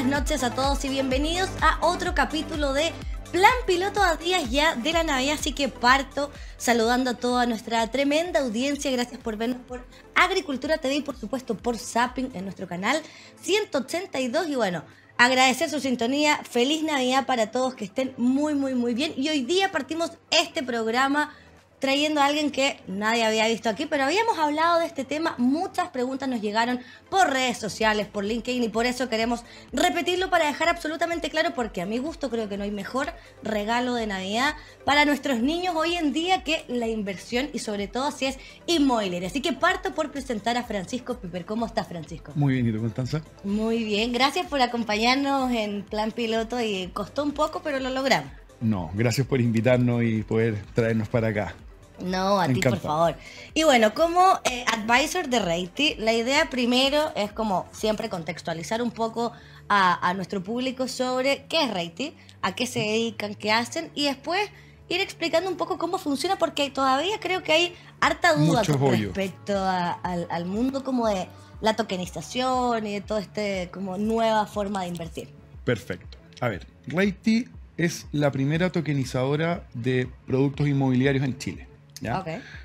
buenas noches a todos y bienvenidos a otro capítulo de Plan Piloto a días ya de la Navidad, así que parto saludando a toda nuestra tremenda audiencia. Gracias por vernos por Agricultura TV y por supuesto por Zapping en nuestro canal 182. Y bueno, agradecer su sintonía. Feliz Navidad para todos que estén muy, muy, muy bien. Y hoy día partimos este programa trayendo a alguien que nadie había visto aquí, pero habíamos hablado de este tema, muchas preguntas nos llegaron por redes sociales, por LinkedIn y por eso queremos repetirlo para dejar absolutamente claro, porque a mi gusto creo que no hay mejor regalo de Navidad para nuestros niños hoy en día que la inversión y sobre todo si es inmobiliaria. Así que parto por presentar a Francisco Piper. ¿Cómo estás Francisco? Muy bien, ¿y tú Constanza? Muy bien, gracias por acompañarnos en plan piloto y costó un poco, pero lo logramos. No, gracias por invitarnos y poder traernos para acá. No, a ti, por favor. Y bueno, como eh, advisor de Reiti, la idea primero es como siempre contextualizar un poco a, nuestro público sobre qué es Reiti, a qué se dedican, qué hacen y después ir explicando un poco cómo funciona porque todavía creo que hay harta duda respecto al, mundo como de la tokenización y de toda este como nueva forma de invertir. Perfecto. A ver, Reiti es la primera tokenizadora de productos inmobiliarios en Chile.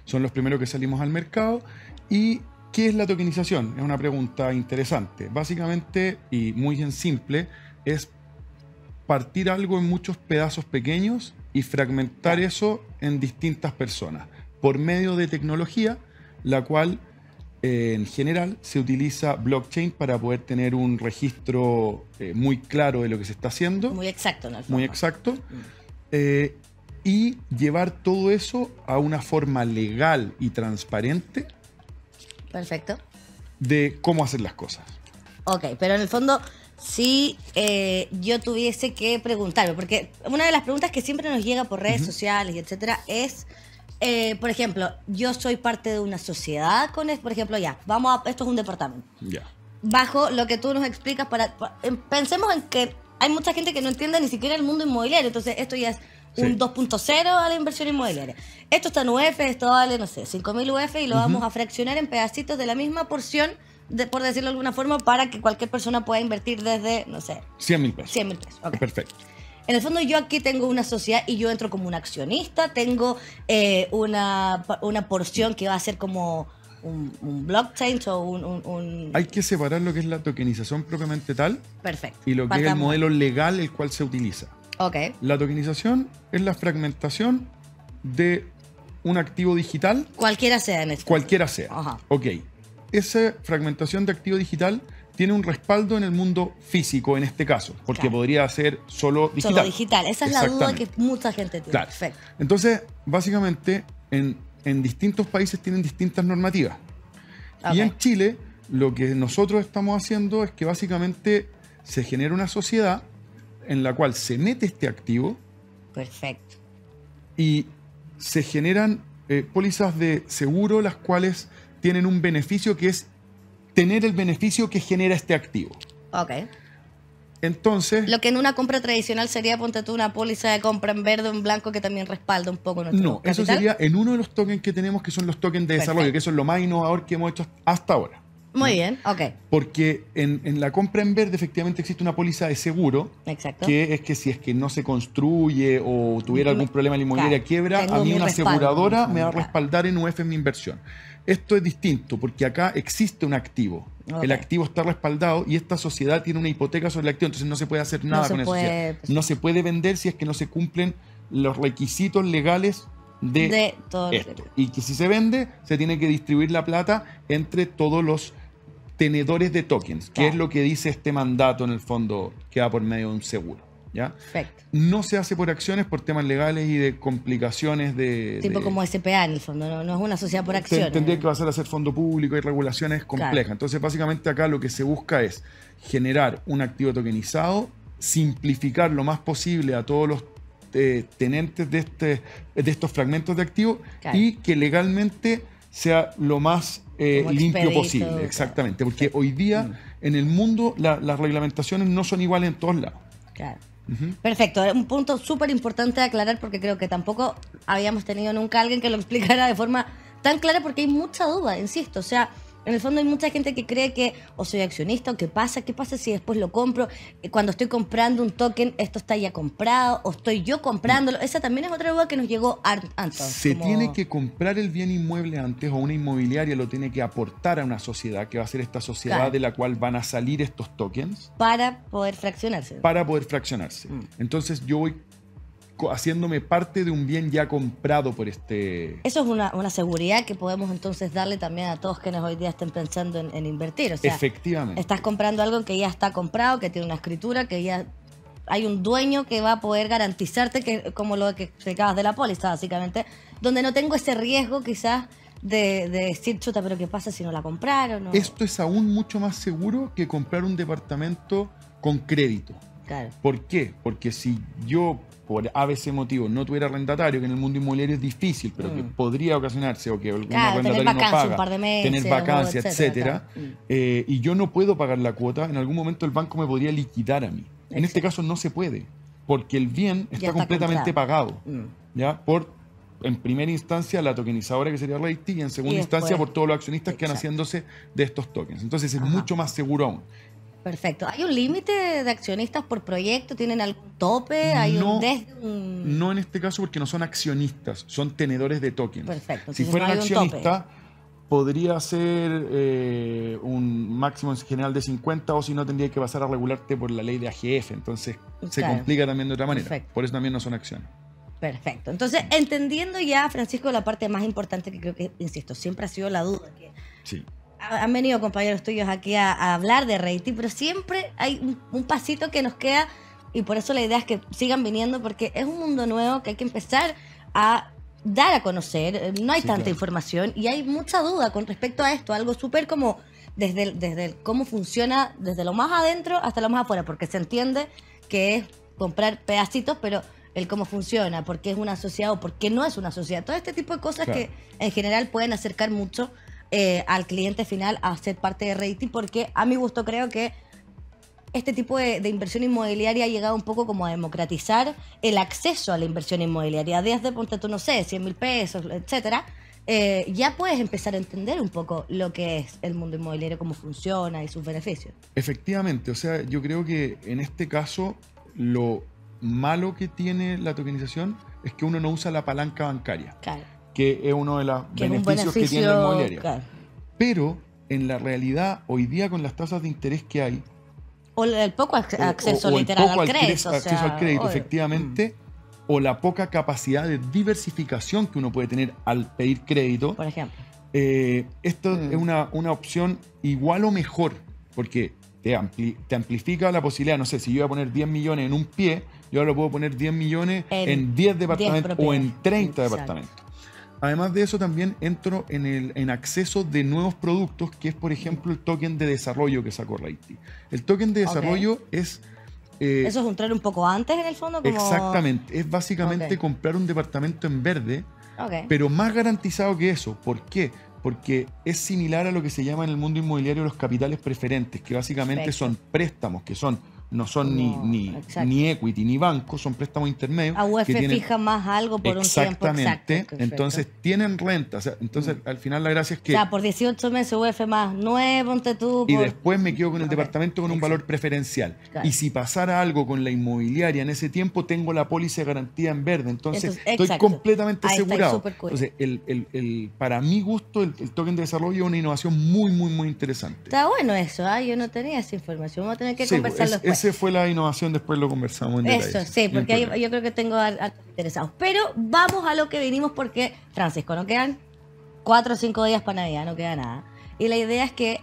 Son los primeros que salimos al mercado. ¿Y qué es la tokenización? Es una pregunta interesante. Básicamente, y muy en simple, es partir algo en muchos pedazos pequeños y fragmentar eso en distintas personas por medio de tecnología, la cual eh, en general se utiliza blockchain para poder tener un registro eh, muy claro de lo que se está haciendo. Muy exacto, en Muy exacto. Mm. Eh, y llevar todo eso a una forma legal y transparente. Perfecto. De cómo hacer las cosas. Ok, pero en el fondo, si eh, yo tuviese que preguntarme, porque una de las preguntas que siempre nos llega por redes sociales y etcétera es. Eh, por ejemplo, yo soy parte de una sociedad con, por ejemplo, ya, vamos a, esto es un departamento. Ya. Bajo lo que tú nos explicas para, pensemos en que hay mucha gente que no entiende ni siquiera el mundo inmobiliario, entonces esto ya es un 2.0 a la inversión inmobiliaria. Esto está en UF, esto vale, no sé, 5.000 UF y lo vamos a fraccionar en pedacitos de la misma porción, de, por decirlo de alguna forma, para que cualquier persona pueda invertir desde, no sé. 100 pesos. 100 pesos, Perfecto. En el fondo yo aquí tengo una sociedad y yo entro como un accionista, tengo eh, una, una porción que va a ser como un, blockchain o un, Hay que separar lo que es la tokenización propiamente tal. Perfecto. Y lo que es el modelo legal el cual se utiliza. La tokenización es la fragmentación de un activo digital. Cualquiera sea en este Cualquiera sea. Ajá. Ok. Esa fragmentación de activo digital tiene un respaldo en el mundo físico en este caso, porque podría ser solo digital. Solo digital, esa es la duda que mucha gente tiene. Perfecto. Entonces, básicamente, en, distintos países tienen distintas normativas. Y en Chile, lo que nosotros estamos haciendo es que básicamente se genera una sociedad en la cual se mete este activo. Perfecto. Y se generan eh, pólizas de seguro las cuales tienen un beneficio que es tener el beneficio que genera este activo. Ok. Entonces. Lo que en una compra tradicional sería, ponte tú una póliza de compra en verde o en blanco que también respalda un poco nuestro No, eso sería en uno de los tokens que tenemos, que son los tokens de desarrollo, que son es lo más innovador que hemos hecho hasta ahora. Muy bien, ok. Porque en, la compra en verde efectivamente existe una póliza de seguro. Exacto. Que es que si es que no se construye o tuviera algún problema en la inmobiliaria quiebra, a mí una aseguradora me va a respaldar en UF en mi inversión. Esto es distinto porque acá existe un activo. El activo está respaldado y esta sociedad tiene una hipoteca sobre el activo, entonces no se puede hacer nada con eso pues No se puede vender si es que no se cumplen los requisitos legales de, de todo esto. Y que si se vende, se tiene que distribuir la plata entre todos los tenedores de tokens, que es lo que dice este mandato en el fondo que va por medio de un seguro. ¿Ya? Perfecto. No se hace por acciones por temas legales y de complicaciones de... Tipo como SPA en el fondo, no, es una sociedad por acciones. Tendría que va a ser fondo público y regulaciones complejas. Entonces, básicamente acá lo que se busca es generar un activo tokenizado, simplificar lo más posible a todos los eh, tenentes de, este, de estos fragmentos de activo y que legalmente sea lo más eh, limpio posible. Exactamente, porque hoy día mm. en el mundo las reglamentaciones no son iguales en todos lados. Claro. Perfecto, un punto súper importante de aclarar porque creo que tampoco habíamos tenido nunca alguien que lo explicara de forma tan clara porque hay mucha duda, insisto, o sea, en el fondo hay mucha gente que cree que o soy accionista o qué pasa, qué pasa si después lo compro. Eh, cuando estoy comprando un token, esto está ya comprado o estoy yo comprándolo. Esa también es otra duda que nos llegó antes. Se tiene que comprar el bien inmueble antes o una inmobiliaria lo tiene que aportar a una sociedad que va a ser esta sociedad de la cual van a salir estos tokens. Para poder fraccionarse. Para poder fraccionarse. Mm. Entonces yo voy haciéndome parte de un bien ya comprado por este... Eso es una, seguridad que podemos entonces darle también a todos quienes hoy día estén pensando en, invertir. Efectivamente. Estás comprando algo que ya está comprado, que tiene una escritura, que ya hay un dueño que va a poder garantizarte, que como lo que explicabas de la póliza, básicamente, donde no tengo ese riesgo quizás de, decir, chuta, pero ¿qué pasa si no la compraron? Esto es aún mucho más seguro que comprar un departamento con crédito. Claro. ¿Por qué? Porque si yo por ABC motivo no tuviera arrendatario, que en el mundo inmobiliario es difícil, pero que mm. podría ocasionarse o que algún claro, arrendatario no paga, tener vacancia, etc. etcétera, mm. eh, y yo no puedo pagar la cuota, en algún momento el banco me podría liquidar a mí. En este caso no se puede, porque el bien está, completamente pagado, mm. ¿ya? Por en primera instancia la tokenizadora que sería Reiti y en segunda instancia por todos los accionistas que han haciéndose de estos tokens. Entonces es mucho más seguro aún. Perfecto. ¿Hay un límite de accionistas por proyecto? ¿Tienen algún tope? ¿Hay un, No en este caso porque no son accionistas, son tenedores de tokens. Perfecto. Si fueran accionistas, podría ser eh, un máximo general de 50 o si no tendría que pasar a regularte por la ley de AGF. Entonces se complica también de otra manera. Perfecto. Por eso también no son acciones. Perfecto. Entonces, entendiendo ya, Francisco, la parte más importante que creo que, insisto, siempre ha sido la duda. Que sí han venido compañeros tuyos aquí a, hablar de Reiti, pero siempre hay un, pasito que nos queda y por eso la idea es que sigan viniendo porque es un mundo nuevo que hay que empezar a dar a conocer. Eh, no hay tanta información y hay mucha duda con respecto a esto, algo súper como desde, el, desde cómo funciona desde lo más adentro hasta lo más afuera, porque se entiende que es comprar pedacitos, pero el cómo funciona, por qué es una sociedad o por qué no es una sociedad. Todo este tipo de cosas que en general pueden acercar mucho eh, al cliente final a ser parte de rating porque a mi gusto creo que este tipo de, inversión inmobiliaria ha llegado un poco como a democratizar el acceso a la inversión inmobiliaria. Desde, ponte tú, no sé, 100 mil pesos, etcétera, eh, ya puedes empezar a entender un poco lo que es el mundo inmobiliario, cómo funciona y sus beneficios. Efectivamente, o sea, yo creo que en este caso lo malo que tiene la tokenización es que uno no usa la palanca bancaria. Claro que es uno de los beneficios que tiene el inmobiliario. Pero en la realidad, hoy día con las tasas de interés que hay... O el poco acceso literal al crédito. acceso al crédito, efectivamente. O la poca capacidad de diversificación que uno puede tener al pedir crédito. Por ejemplo. Eh, esto mm. es una, opción igual o mejor, porque te, amplifica la posibilidad, no sé, si yo voy a poner 10 millones en un pie, yo ahora puedo poner 10 millones en, 10 departamentos o en 30 departamentos. Además de eso, también entro en, el, acceso de nuevos productos, que es, por ejemplo, el token de desarrollo que sacó Reiti. El token de desarrollo es... Eh, eso es entrar un poco antes, en el fondo. Como... Exactamente. Es básicamente comprar un departamento en verde, pero más garantizado que eso. ¿Por qué? Porque es similar a lo que se llama en el mundo inmobiliario los capitales preferentes, que básicamente son préstamos, que son no son ni, ni, equity ni banco, son préstamos intermedios. A UF fija más algo por un tiempo. Exactamente. entonces tienen renta. entonces mm. al final la gracia es que. O sea, por 18 meses UF más 9, ponte tú. Y después me quedo con el departamento con un valor preferencial. Y si pasara algo con la inmobiliaria en ese tiempo, tengo la póliza de garantía en verde. Entonces, estoy completamente asegurado. Entonces, el, el, el, para mi gusto, el, token de desarrollo es una innovación muy, muy, muy interesante. Está bueno eso. ¿ah? Yo no tenía esa información. Vamos a tener que conversar pues, conversarlo fue la innovación, después lo conversamos Eso, sí, porque yo creo que tengo interesados. Pero vamos a lo que vinimos porque, Francisco, no quedan cuatro o cinco días para Navidad, no queda nada. Y la idea es que,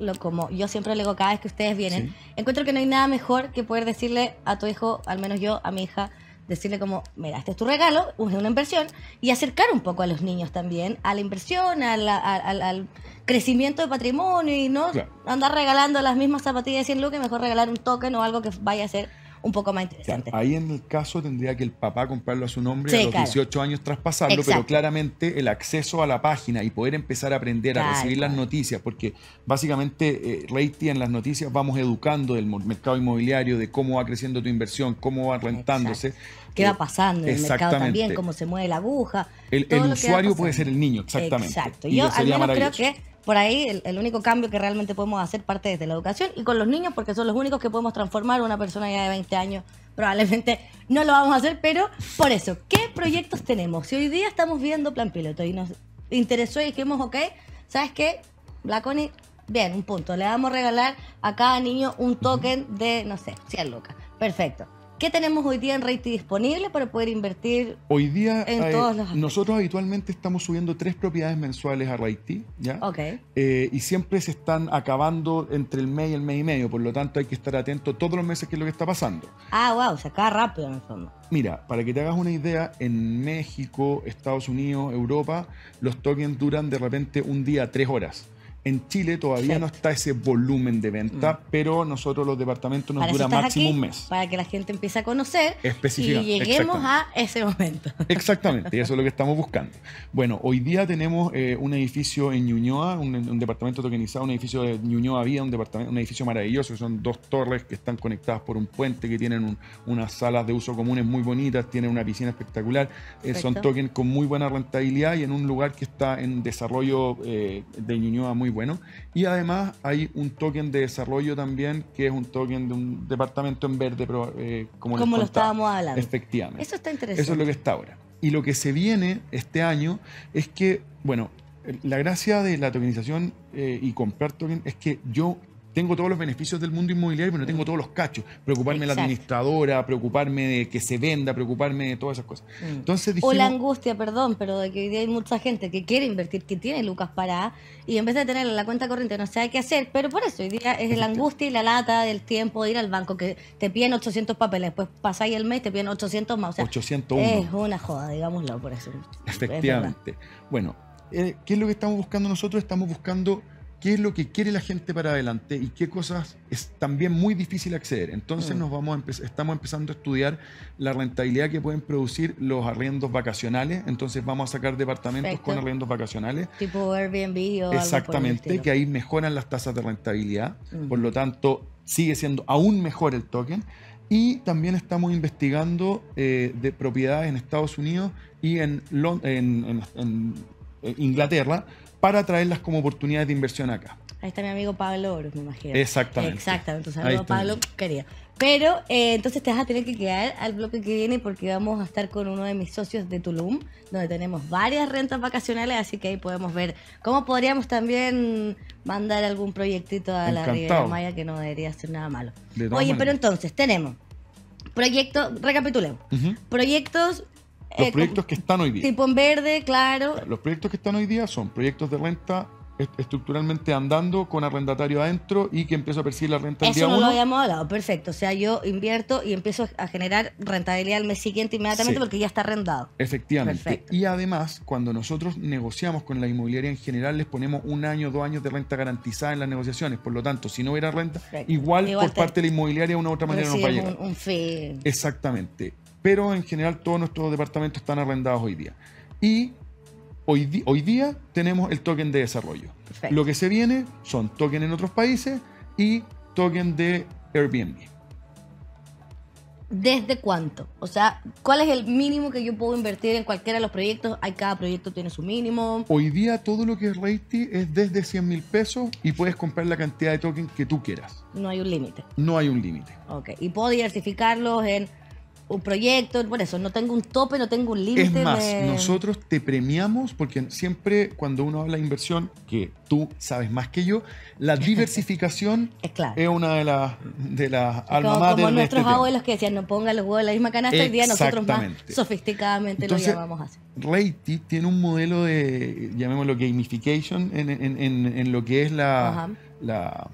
lo, como yo siempre le digo cada vez que ustedes vienen, encuentro que no hay nada mejor que poder decirle a tu hijo, al menos yo, a mi hija, decirle como, mira, este es tu regalo, es una inversión, y acercar un poco a los niños también, a la inversión, al crecimiento de patrimonio y no andar regalando las mismas zapatillas de 100 lucas, mejor regalar un token o algo que vaya a ser un poco más interesante. ahí en el caso tendría que el papá comprarlo a su nombre a los 18 años traspasarlo, pasarlo. pero claramente el acceso a la página y poder empezar a aprender, a recibir las noticias, porque básicamente eh, en las noticias vamos educando del mercado inmobiliario, de cómo va creciendo tu inversión, cómo va rentándose. ¿Qué va eh, pasando en el mercado también? ¿Cómo se mueve la aguja? El, usuario puede ser el niño, exactamente. Exacto. Y Yo al menos creo que por ahí el, único cambio que realmente podemos hacer parte desde la educación y con los niños, porque son los únicos que podemos transformar una persona ya de 20 años. Probablemente no lo vamos a hacer, pero por eso, ¿qué proyectos tenemos? Si hoy día estamos viendo plan piloto y nos interesó y dijimos, ok, ¿sabes qué? Blaconi, bien, un punto. Le vamos a regalar a cada niño un token de, no sé, 100 loca. Perfecto. ¿Qué tenemos hoy día en Reiti disponible para poder invertir hoy día, eh, Nosotros habitualmente estamos subiendo tres propiedades mensuales a Reiti, ¿ya? Eh, y siempre se están acabando entre el mes y el mes y medio, por lo tanto hay que estar atento todos los meses que es lo que está pasando. Ah, wow, se acaba rápido en el fondo. Mira, para que te hagas una idea, en México, Estados Unidos, Europa, los tokens duran de repente un día, tres horas. En Chile todavía no está ese volumen de venta, mm. pero nosotros los departamentos nos dura máximo un mes. Para que la gente empiece a conocer y lleguemos a ese momento. Exactamente, y eso es lo que estamos buscando. Bueno, hoy día tenemos eh, un edificio en Ñuñoa, un, departamento tokenizado, un edificio de Ñuñoa Vía, un, departamento, un edificio maravilloso, son dos torres que están conectadas por un puente, que tienen unas salas de uso comunes muy bonitas, tienen una piscina espectacular, eh, son tokens con muy buena rentabilidad y en un lugar que está en desarrollo eh, de Ñuñoa muy y además hay un token de desarrollo también, que es un token de un departamento en verde, pero, eh, como, lo estábamos hablando. Efectivamente. Eso está interesante. Eso es lo que está ahora. Y lo que se viene este año es que, bueno, la gracia de la tokenización eh, y comprar token es que yo tengo todos los beneficios del mundo inmobiliario, pero no tengo todos los cachos. Preocuparme de la administradora, preocuparme de que se venda, preocuparme de todas esas cosas. Mm. Entonces o la angustia, perdón, pero de que hoy día hay mucha gente que quiere invertir, que tiene lucas para, y en vez de tener la cuenta corriente no sabe qué hacer, pero por eso hoy día es la angustia y la lata del tiempo de ir al banco, que te piden 800 papeles, después pasáis el mes te piden 800 más. O sea, Es una joda, digámoslo, por eso. Efectivamente. bueno, eh, ¿qué es lo que estamos buscando nosotros? Estamos buscando qué es lo que quiere la gente para adelante y qué cosas es también muy difícil acceder. Entonces mm. nos vamos estamos empezando a estudiar la rentabilidad que pueden producir los arriendos vacacionales. Entonces vamos a sacar departamentos con arriendos vacacionales. Tipo Airbnb o Exactamente, algo que ahí mejoran las tasas de rentabilidad. Mm. Por lo tanto, sigue siendo aún mejor el token. Y también estamos investigando eh, de propiedades en Estados Unidos y en eh, Inglaterra para traerlas como oportunidades de inversión acá. Ahí está mi amigo Pablo Oro, me imagino. Exactamente. Exactamente, entonces amigo Pablo quería. Pero eh, entonces te vas a tener que quedar al bloque que viene porque vamos a estar con uno de mis socios de Tulum, donde tenemos varias rentas vacacionales, así que ahí podemos ver cómo podríamos también mandar algún proyectito a la Riviera Maya que no debería ser nada malo. Oye, pero entonces tenemos proyectos, recapitulemos, proyectos los eh, proyectos que están hoy día. Tipo en verde, claro. Los proyectos que están hoy día son proyectos de renta estructuralmente andando con arrendatario adentro y que empiezo a percibir la renta Eso día no lo habíamos hablado, perfecto. O sea, yo invierto y empiezo a generar rentabilidad al mes siguiente inmediatamente porque ya está arrendado. Efectivamente. Y además, cuando nosotros negociamos con la inmobiliaria en general, les ponemos un año, dos años de renta garantizada en las negociaciones. Por lo tanto, si no hubiera renta, igual, por parte de la inmobiliaria una u otra manera no va a llegar. un Exactamente pero en general todos nuestros departamentos están arrendados hoy día. Y hoy, día tenemos el token de desarrollo. Lo que se viene son token en otros países y token de Airbnb. ¿Desde cuánto? O sea, ¿cuál es el mínimo que yo puedo invertir en cualquiera de los proyectos? Hay cada proyecto tiene su mínimo. Hoy día todo lo que es Reiti es desde 100 mil pesos y puedes comprar la cantidad de token que tú quieras. No hay un límite. No hay un límite. Ok, y puedo diversificarlos en un proyecto, por eso, no tengo un tope, no tengo un límite. Es más, nosotros te premiamos porque siempre cuando uno habla de inversión, que tú sabes más que yo, la diversificación es, una de las de las alma como, nuestros este abuelos que decían, no ponga los huevos en la misma canasta, hoy día nosotros más sofisticadamente lo llamamos así. Reiti tiene un modelo de, llamémoslo gamification, en, lo que es la, la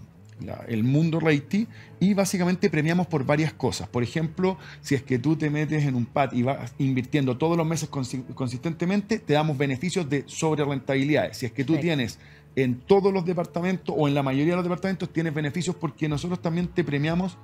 el mundo Reití, y básicamente premiamos por varias cosas. Por ejemplo, si es que tú te metes en un PAT y vas invirtiendo todos los meses consistentemente, te damos beneficios de sobre rentabilidades. Si es que tú tienes en todos los departamentos o en la mayoría de los departamentos tienes beneficios porque nosotros también te premiamos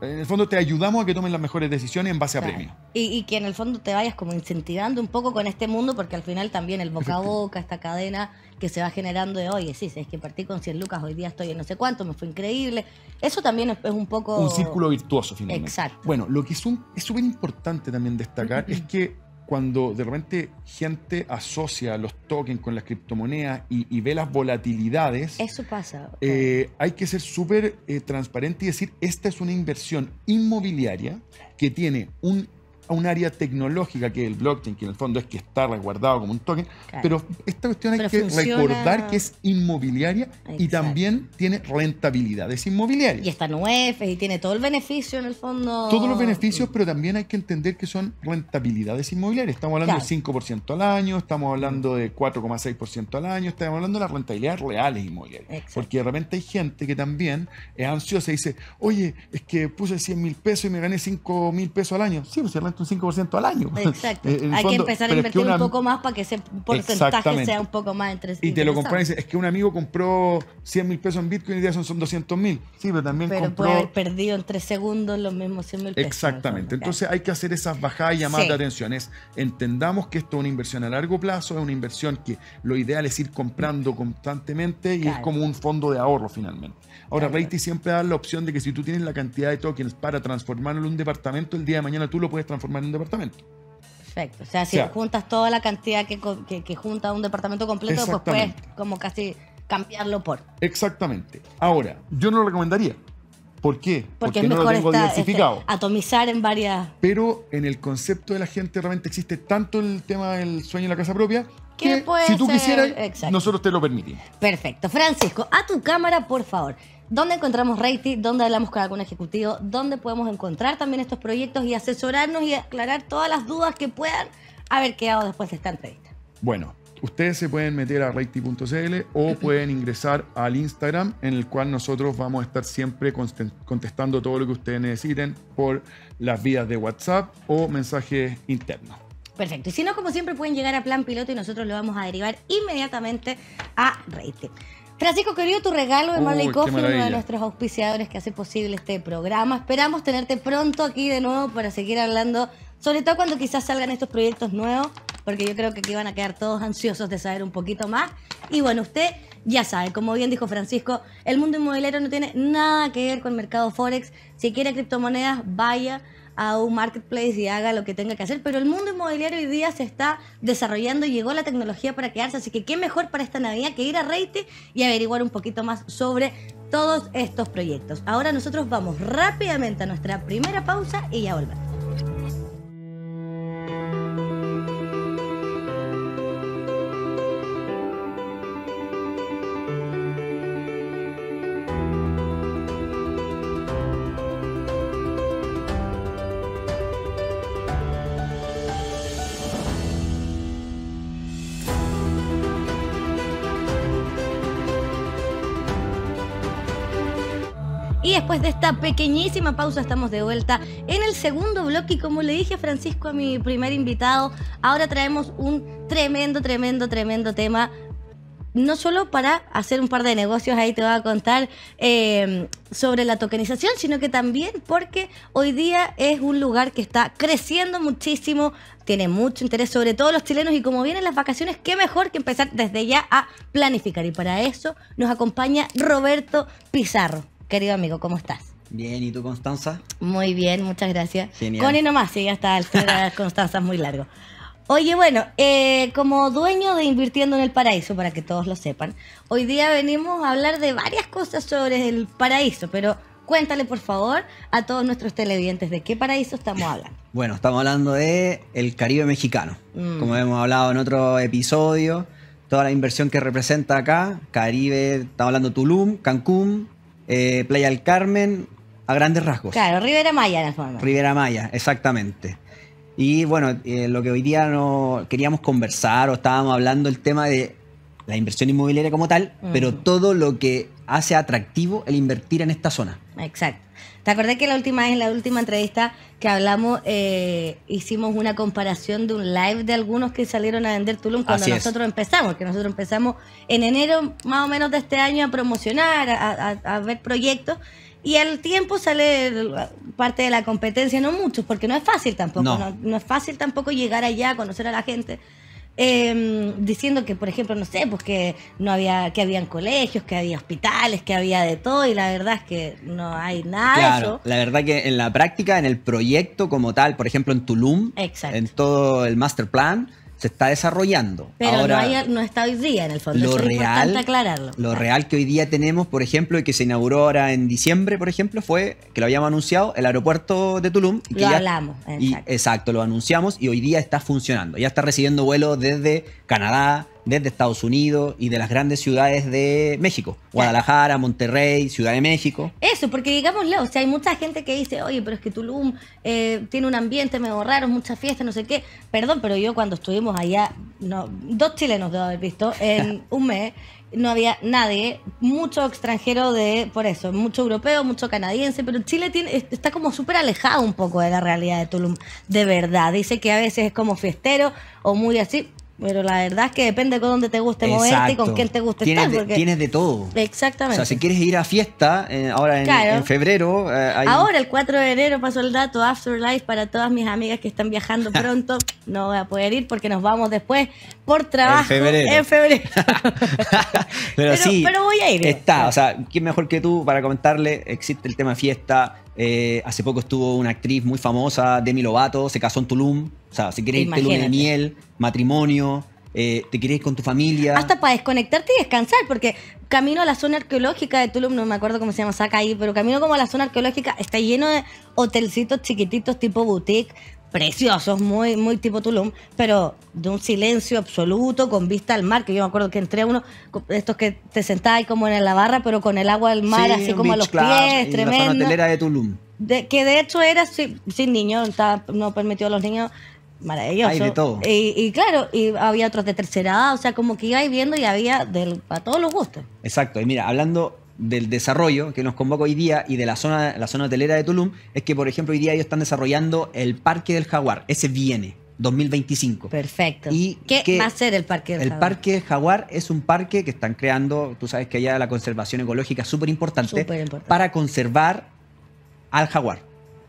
en el fondo te ayudamos a que tomen las mejores decisiones en base a premios. Y, que en el fondo te vayas como incentivando un poco con este mundo, porque al final también el boca a boca, esta cadena que se va generando de, oye, sí, es que partí con 100 lucas, hoy día estoy en no sé cuánto, me fue increíble. Eso también es, un poco... Un círculo virtuoso finalmente. Exacto. Bueno, lo que es súper importante también destacar es que cuando de repente gente asocia los tokens con las criptomonedas y, ve las volatilidades. Eso pasa. Eh, hay que ser súper eh, transparente y decir, esta es una inversión inmobiliaria que tiene un a un área tecnológica que el blockchain, que en el fondo es que está resguardado como un token, pero esta cuestión hay que recordar que es inmobiliaria y también tiene rentabilidades inmobiliarias Y está en e e y tiene todo el beneficio en el fondo. Todos los beneficios, pero también hay que entender que son rentabilidades inmobiliarias. Estamos hablando de 5% al año, estamos hablando de 4,6% al año, estamos hablando de las rentabilidades reales inmobiliarias. Porque de repente hay gente que también es ansiosa y dice, oye, es que puse 100 mil pesos y me gané 5 mil pesos al año. Sí, pues un 5% al año. Exacto. Eh, hay que empezar a invertir un poco más para que ese porcentaje sea un poco más entre Y te lo compran y es que un amigo compró 100 mil pesos en Bitcoin y ya son, son 200 mil. Sí, pero también pero puede haber perdido en tres segundos los mismos 100 mil pesos. Exactamente. Entonces hay que hacer esas bajadas y llamadas de atención. entendamos que esto es una inversión a largo plazo, es una inversión que lo ideal es ir comprando constantemente y es como un fondo de ahorro finalmente. Ahora, Reiti siempre da la opción de que si tú tienes la cantidad de tokens para transformarlo en un departamento, el día de mañana tú lo puedes transformar en un departamento. Perfecto. O sea, si juntas toda la cantidad que, junta un departamento completo, pues puedes como casi cambiarlo por. Exactamente. Ahora, yo no lo recomendaría. ¿Por qué? Porque, es no lo tengo diversificado. Este, atomizar en varias. Pero en el concepto de la gente realmente existe tanto el tema del sueño en la casa propia que si tú quisieras, nosotros te lo permitimos. Perfecto. Francisco, a tu cámara, por favor dónde encontramos Reiti? dónde hablamos con algún ejecutivo, dónde podemos encontrar también estos proyectos y asesorarnos y aclarar todas las dudas que puedan haber quedado después de esta entrevista. Bueno, ustedes se pueden meter a reiti.cl o pueden ingresar al Instagram en el cual nosotros vamos a estar siempre contestando todo lo que ustedes necesiten por las vías de WhatsApp o mensajes internos. Perfecto. Y si no, como siempre, pueden llegar a Plan Piloto y nosotros lo vamos a derivar inmediatamente a Reiti. Francisco, querido, tu regalo de Marley Uy, uno de nuestros auspiciadores que hace posible este programa. Esperamos tenerte pronto aquí de nuevo para seguir hablando, sobre todo cuando quizás salgan estos proyectos nuevos, porque yo creo que aquí van a quedar todos ansiosos de saber un poquito más. Y bueno, usted ya sabe, como bien dijo Francisco, el mundo inmobiliario no tiene nada que ver con mercado Forex. Si quiere criptomonedas, vaya a un marketplace y haga lo que tenga que hacer, pero el mundo inmobiliario hoy día se está desarrollando, y llegó la tecnología para quedarse, así que qué mejor para esta Navidad que ir a Reite y averiguar un poquito más sobre todos estos proyectos. Ahora nosotros vamos rápidamente a nuestra primera pausa y ya volvemos. después de esta pequeñísima pausa estamos de vuelta en el segundo bloque y como le dije a Francisco, a mi primer invitado, ahora traemos un tremendo, tremendo, tremendo tema. No solo para hacer un par de negocios, ahí te voy a contar em, sobre la tokenización, sino que también porque hoy día es un lugar que está creciendo muchísimo, tiene mucho interés sobre todo los chilenos y como vienen las vacaciones, qué mejor que empezar desde ya a planificar. Y para eso nos acompaña Roberto Pizarro querido amigo, ¿cómo estás? Bien, ¿y tú, Constanza? Muy bien, muchas gracias. Genial. y nomás, sí, hasta La Constanza muy largo. Oye, bueno, eh, como dueño de Invirtiendo en el Paraíso, para que todos lo sepan, hoy día venimos a hablar de varias cosas sobre el paraíso, pero cuéntale por favor a todos nuestros televidentes de qué paraíso estamos hablando. Bueno, estamos hablando de el Caribe mexicano. Mm. Como hemos hablado en otro episodio, toda la inversión que representa acá, Caribe, estamos hablando Tulum, Cancún, eh, Playa del Carmen, a grandes rasgos. Claro, Rivera Maya en forma. Rivera Maya, exactamente. Y bueno, eh, lo que hoy día no queríamos conversar o estábamos hablando el tema de la inversión inmobiliaria como tal, pero todo lo que hace atractivo el invertir en esta zona. Exacto. ¿Te acuerdas que la última vez, en la última entrevista que hablamos, eh, hicimos una comparación de un live de algunos que salieron a vender Tulum cuando nosotros empezamos? Que nosotros empezamos en enero más o menos de este año a promocionar, a, ver proyectos. Y al tiempo sale parte de la competencia, no muchos, porque no es fácil tampoco. No. es fácil tampoco llegar allá, a conocer a la gente. Em, diciendo que, por ejemplo, no sé, pues que no había, que habían colegios, que había hospitales, que había de todo, y la verdad es que no hay nada La verdad que en la práctica, en el proyecto como tal, por ejemplo en Tulum, en todo el master plan, se está desarrollando. Pero no, está hoy día en el fondo. Lo real, Lo real que hoy día tenemos, por ejemplo, y que se inauguró ahora en diciembre, por ejemplo, fue que lo habíamos anunciado el aeropuerto de Tulum. lo hablamos. exacto, lo anunciamos y hoy día está funcionando. Ya está recibiendo vuelos desde Canadá, desde Estados Unidos y de las grandes ciudades de México. Guadalajara, Monterrey, Ciudad de México. Eso, porque digámoslo, o sea, hay mucha gente que dice, oye, pero es que Tulum eh, tiene un ambiente medio raro, muchas fiestas, no sé qué. Perdón, pero yo cuando estuvimos allá, no, dos chilenos debo haber visto, en un mes no había nadie, mucho extranjero de, por eso, mucho europeo, mucho canadiense, pero Chile tiene, está como súper alejado un poco de la realidad de Tulum, de verdad. Dice que a veces es como fiestero o muy así, pero la verdad es que depende con dónde te guste moverte y con quién te guste estar. Tienes de todo. Exactamente. O sea, si quieres ir a fiesta, eh, ahora en, febrero. Eh, ahora, el 4 de enero, pasó el dato Afterlife para todas mis amigas que están viajando pronto. no voy a poder ir porque nos vamos después por trabajo. En febrero. pero, sí. voy a ir. Está, o sea, ¿quién mejor que tú para comentarle? Existe el tema fiesta eh, hace poco estuvo una actriz muy famosa, Demi Lovato, se casó en Tulum. O sea, si quieres irte luna de miel, matrimonio, eh, te quieres ir con tu familia. Hasta para desconectarte y descansar, porque camino a la zona arqueológica de Tulum, no me acuerdo cómo se llama, saca ahí, pero camino como a la zona arqueológica, está lleno de hotelcitos chiquititos tipo boutique, preciosos, muy, muy tipo Tulum, pero de un silencio absoluto, con vista al mar, que yo me acuerdo que entré a uno, estos que te sentáis como en la barra, pero con el agua del mar, así como a los pies, tremendo. La de Tulum. que de hecho era sin, niños, no permitió a los niños maravilloso. Hay de todo. Y, claro, y había otros de tercera edad, o sea, como que iba viendo y había del, para todos los gustos. Exacto, y mira, hablando del desarrollo que nos convoca hoy día y de la zona, la zona hotelera de Tulum es que, por ejemplo, hoy día ellos están desarrollando el Parque del Jaguar. Ese viene. 2025. Perfecto. ¿Y qué va a ser el Parque del Jaguar? El Parque Jaguar es un parque que están creando, tú sabes que allá la conservación ecológica es súper importante, para conservar al jaguar.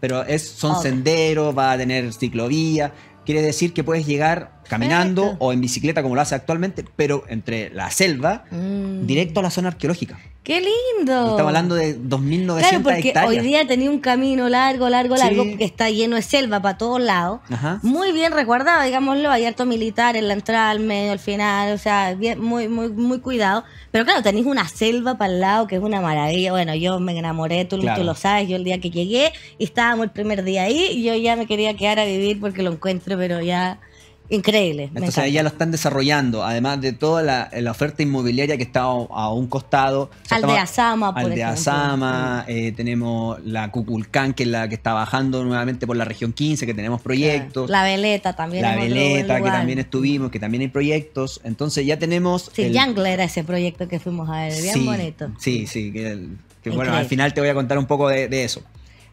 Pero es, son senderos, va a tener ciclovía, quiere decir que puedes llegar caminando o en bicicleta como lo hace actualmente, pero entre la selva, mm. directo a la zona arqueológica. ¡Qué lindo! Estamos hablando de 2.900 Claro, porque hoy día tenía un camino largo, largo, largo, que está lleno de selva para todos lados. Muy bien resguardado, digámoslo. Hay harto militar en la entrada, al medio, al final. O sea, bien, muy, muy, muy cuidado. Pero claro, tenéis una selva para el lado que es una maravilla. Bueno, yo me enamoré, tú, tú lo sabes. Yo el día que llegué, y estábamos el primer día ahí, yo ya me quería quedar a vivir porque lo encuentro, pero ya Increíble. Entonces ya lo están desarrollando, además de toda la, oferta inmobiliaria que está a, un costado. al Aldeasama, por ejemplo. Eh, tenemos la Cuculcán, que es la que está bajando nuevamente por la región 15, que tenemos proyectos. La Veleta también. La Veleta, que también estuvimos, que también hay proyectos. Entonces ya tenemos... Sí, el... era ese proyecto que fuimos a ver, bien bonito. Sí, sí, que, bueno, al final te voy a contar un poco de eso.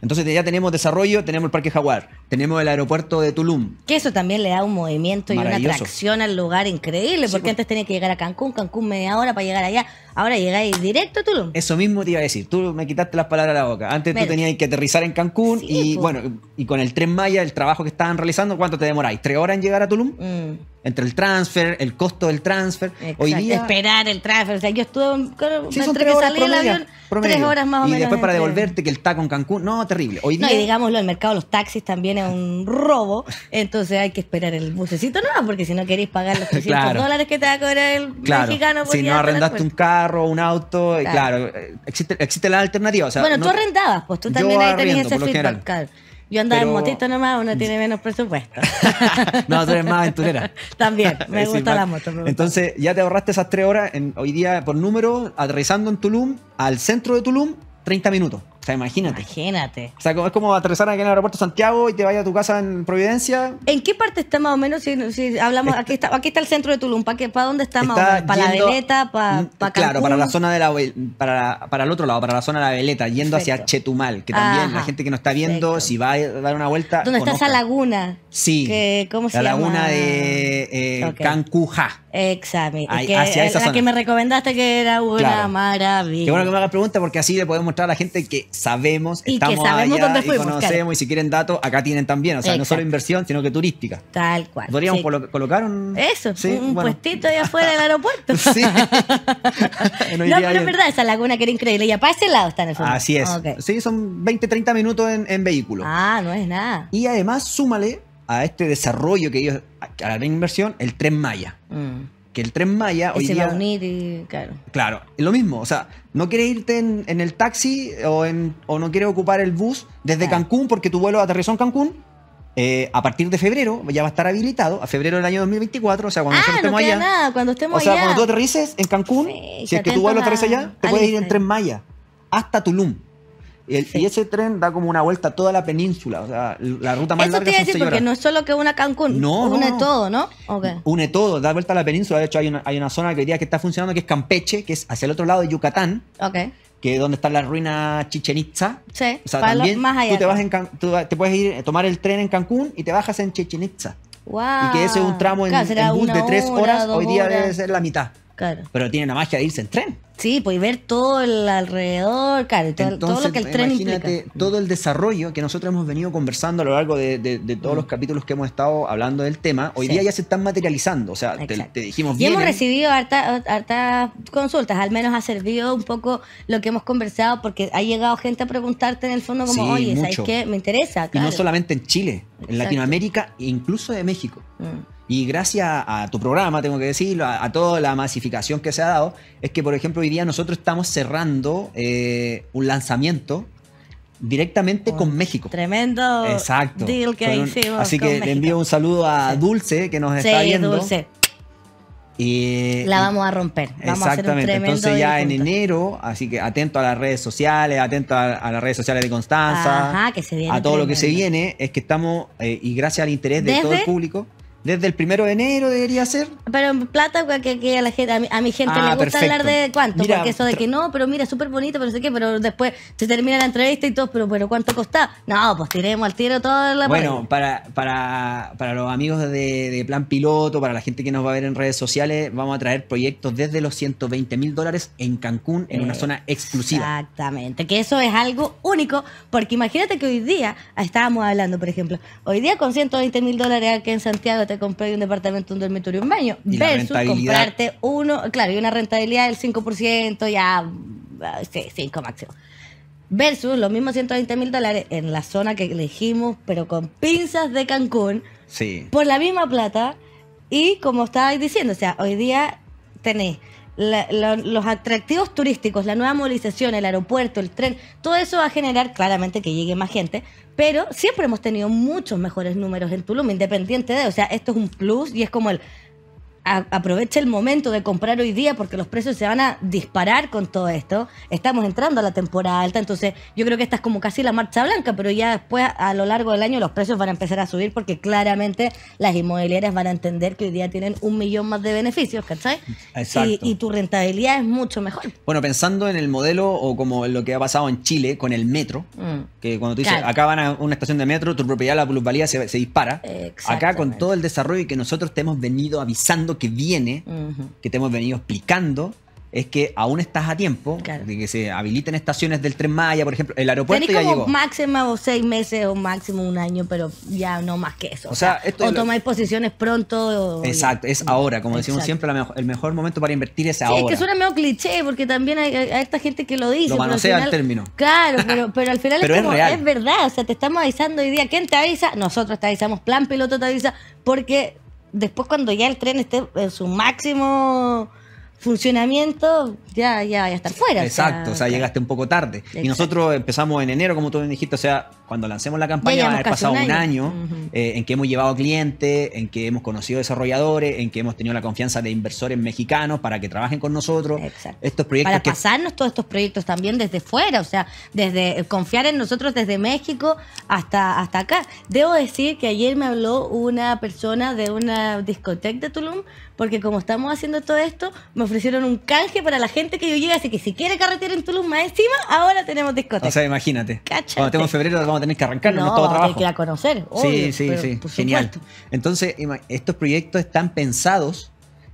Entonces ya tenemos desarrollo, tenemos el Parque Jaguar, tenemos el aeropuerto de Tulum. Que eso también le da un movimiento y una atracción al lugar increíble, porque pues. antes tenía que llegar a Cancún, Cancún media hora para llegar allá. Ahora llegáis directo a Tulum. Eso mismo te iba a decir. Tú me quitaste las palabras a la boca. Antes tú tenías que aterrizar en Cancún y bueno, y con el tren Maya, el trabajo que estaban realizando, ¿cuánto te demoráis? ¿Tres horas en llegar a Tulum? Mm. Entre el transfer, el costo del transfer. Hoy día. Esperar el transfer. O sea, yo estuve. me que salí del avión, tres horas más o menos. Y después para devolverte, que el taco en Cancún. No, terrible. Hoy y digámoslo, el mercado de los taxis también es un robo. Entonces hay que esperar el bucecito, no, porque si no queréis pagar los 300 dólares que te va a cobrar el mexicano. si no arrendaste un carro o un auto, claro, existe, existe, la alternativa. O sea, bueno, tú arrendabas, pues tú también ahí tenías ese feedback, Yo andaba en motito nomás, uno tiene menos presupuesto. no, tú eres más aventurera. También, me gusta la moto. Entonces, ya te ahorraste esas tres horas en, hoy día por número, aterrizando en Tulum, al centro de Tulum, 30 minutos imagínate. Imagínate. O sea, es como aterrizar aquí en el aeropuerto Santiago y te vayas a tu casa en Providencia. ¿En qué parte está más o menos? Si, hablamos, aquí, está, aquí está el centro de Tulum. ¿Para, para dónde está, más o menos? ¿Para la Veleta? ¿Para, Claro, para la zona de la. Para, para el otro lado, para la zona de la Veleta, yendo hacia Chetumal, que también la gente que nos está viendo, si va a dar una vuelta. ¿Dónde está esa laguna? Sí. ¿Cómo se llama? La laguna de eh, Cancuja. Exacto. la que me recomendaste que era una maravilla. Qué bueno que me hagas pregunta porque así le podemos mostrar a la gente que sabemos, estamos allá y conocemos y si quieren datos, acá tienen también, o sea, no solo inversión, sino que turística. Tal cual. Podríamos colocar un Eso, un, puestito allá afuera del aeropuerto. sí. no, pero es verdad, esa laguna que era increíble y para ese lado está en el fondo. Así es. Ah, sí, son 20, 30 minutos en, vehículo. Ah, no es nada. Y además súmale a este desarrollo que ellos a la inversión, el Tren Maya. Mm. Que el Tren Maya Y se Va a unir y, claro. Claro, lo mismo, o sea, no quieres irte en, el taxi o, en, o, no quieres ocupar el bus desde Cancún porque tu vuelo aterrizó en Cancún, eh, a partir de febrero ya va a estar habilitado, a febrero del año 2024, o sea, cuando ah, nosotros no estemos allá. Nada, cuando estemos o sea, cuando tú aterrices en Cancún, si es que tu vuelo aterriza allá, te puedes ir en tren Maya hasta Tulum. Y ese tren da como una vuelta a toda la península, o sea, la ruta más larga. Eso te iba a decir, porque no es solo que una Cancún, no, une todo, ¿no? Une todo, da vuelta a la península. De hecho, hay una, hay una zona que hoy que está funcionando que es Campeche, que es hacia el otro lado de Yucatán. que es donde están las ruinas Chichen Itza. Sí, o sea, también más allá. Tú te, vas en tú te puedes ir, eh, tomar el tren en Cancún y te bajas en Chichen Itza. Wow. Y que ese es un tramo en, bus de tres horas, hoy día debe ser la mitad. Pero tiene la magia de irse en tren. Sí, pues ver todo el alrededor, todo, lo que el tren imagínate todo el desarrollo que nosotros hemos venido conversando a lo largo de, todos los mm. capítulos que hemos estado hablando del tema. Hoy día ya se están materializando, o sea, te, dijimos bien. Y hemos ¿eh? recibido hartas consultas, al menos ha servido un poco lo que hemos conversado, porque ha llegado gente a preguntarte en el fondo como, oye, ¿sabes qué? Me interesa. Y no solamente en Chile, en Latinoamérica e incluso de México. Mm. Y gracias a tu programa, tengo que decirlo, a, toda la masificación que se ha dado, es que, por ejemplo, hoy día nosotros estamos cerrando eh, un lanzamiento directamente con oh, México. Tremendo Exacto. que hicimos. Así que te envío un saludo a Dulce, que nos está viendo. Dulce. Y, la vamos a romper. exactamente. Entonces ya en enero, así que atento a las redes sociales, atento a, las redes sociales de Constanza, Ajá, que se viene a todo lo que se viene, es que estamos, eh, y gracias al interés de todo el público. Desde el primero de enero debería ser. Pero en plata, que, a, la gente, a, mi, gente me ah, gusta hablar de cuánto, porque eso de que no, pero mira, súper bonito, pero sé qué, pero después se termina la entrevista y todo, pero, bueno, ¿cuánto costó? No, pues tiremos al tiro toda la Bueno, para, para, los amigos de, Plan Piloto, para la gente que nos va a ver en redes sociales, vamos a traer proyectos desde los 120 mil dólares en Cancún, en una eh, zona exclusiva. Exactamente, que eso es algo único, porque imagínate que hoy día, ah, estábamos hablando, por ejemplo, hoy día con 120 mil dólares aquí en Santiago te compré un departamento, un dormitorio, un baño, versus comprarte uno, claro, y una rentabilidad del 5%, ya, 5 máximo. Versus los mismos 120 mil dólares en la zona que elegimos, pero con pinzas de Cancún, sí. por la misma plata, y como estabais diciendo, o sea, hoy día tenés los atractivos turísticos, la nueva movilización, el aeropuerto, el tren, todo eso va a generar claramente que llegue más gente, pero siempre hemos tenido muchos mejores números en Tulum, independiente de, o sea, esto es un plus y es como el, aprovecha el momento de comprar hoy día porque los precios se van a disparar con todo esto. Estamos entrando a la temporada alta, entonces yo creo que esta es como casi la marcha blanca, pero ya después a lo largo del año los precios van a empezar a subir porque claramente las inmobiliarias van a entender que hoy día tienen un millón más de beneficios, ¿cachai? Exacto. Y, tu rentabilidad es mucho mejor. Bueno, pensando en el modelo o como en lo que ha pasado en Chile con el metro, mm. que cuando tú dices acá van a una estación de metro, tu propiedad, la plusvalía se, dispara. Acá con todo el desarrollo y que nosotros te hemos venido avisando que viene, que te hemos venido explicando, es que aún estás a tiempo de que se habiliten estaciones del Tren Maya, por ejemplo, el aeropuerto Tenés ya como llegó. máximo seis meses o máximo un año, pero ya no más que eso. O, sea, esto tomáis posiciones pronto. Exacto, es ahora, como decimos siempre, el mejor momento para invertir es ahora. es que suena medio cliché, porque también hay, esta gente que lo dice. Lo manosea el término. Claro, pero, al final es, es, verdad, o sea, te estamos avisando hoy día. ¿Quién te avisa? Nosotros te avisamos, Plan Piloto te avisa, porque después cuando ya el tren esté en su máximo funcionamiento, ya, ya ya estar fuera. Exacto, o sea, llegaste un poco tarde. Y nosotros empezamos en enero, como tú me dijiste, o sea, cuando lancemos la campaña va a haber pasado un año, eh, en que hemos llevado clientes, en que hemos conocido desarrolladores, en que hemos tenido la confianza de inversores mexicanos para que trabajen con nosotros. Exacto. Estos proyectos para pasarnos todos estos proyectos también desde fuera, o sea, desde eh, confiar en nosotros desde México hasta, hasta acá. Debo decir que ayer me habló una persona de una discoteca de Tulum porque como estamos haciendo todo esto, me ofrecieron un canje para la gente que yo llegue, así que si quiere carretera en Tulum más encima, ahora tenemos discoteca. O sea, imagínate. Cuando tenemos febrero vamos tener que arrancar, no, todo trabajo. Hay que la conocer. sí, sí, sí. Genial. Entonces, estos proyectos están pensados,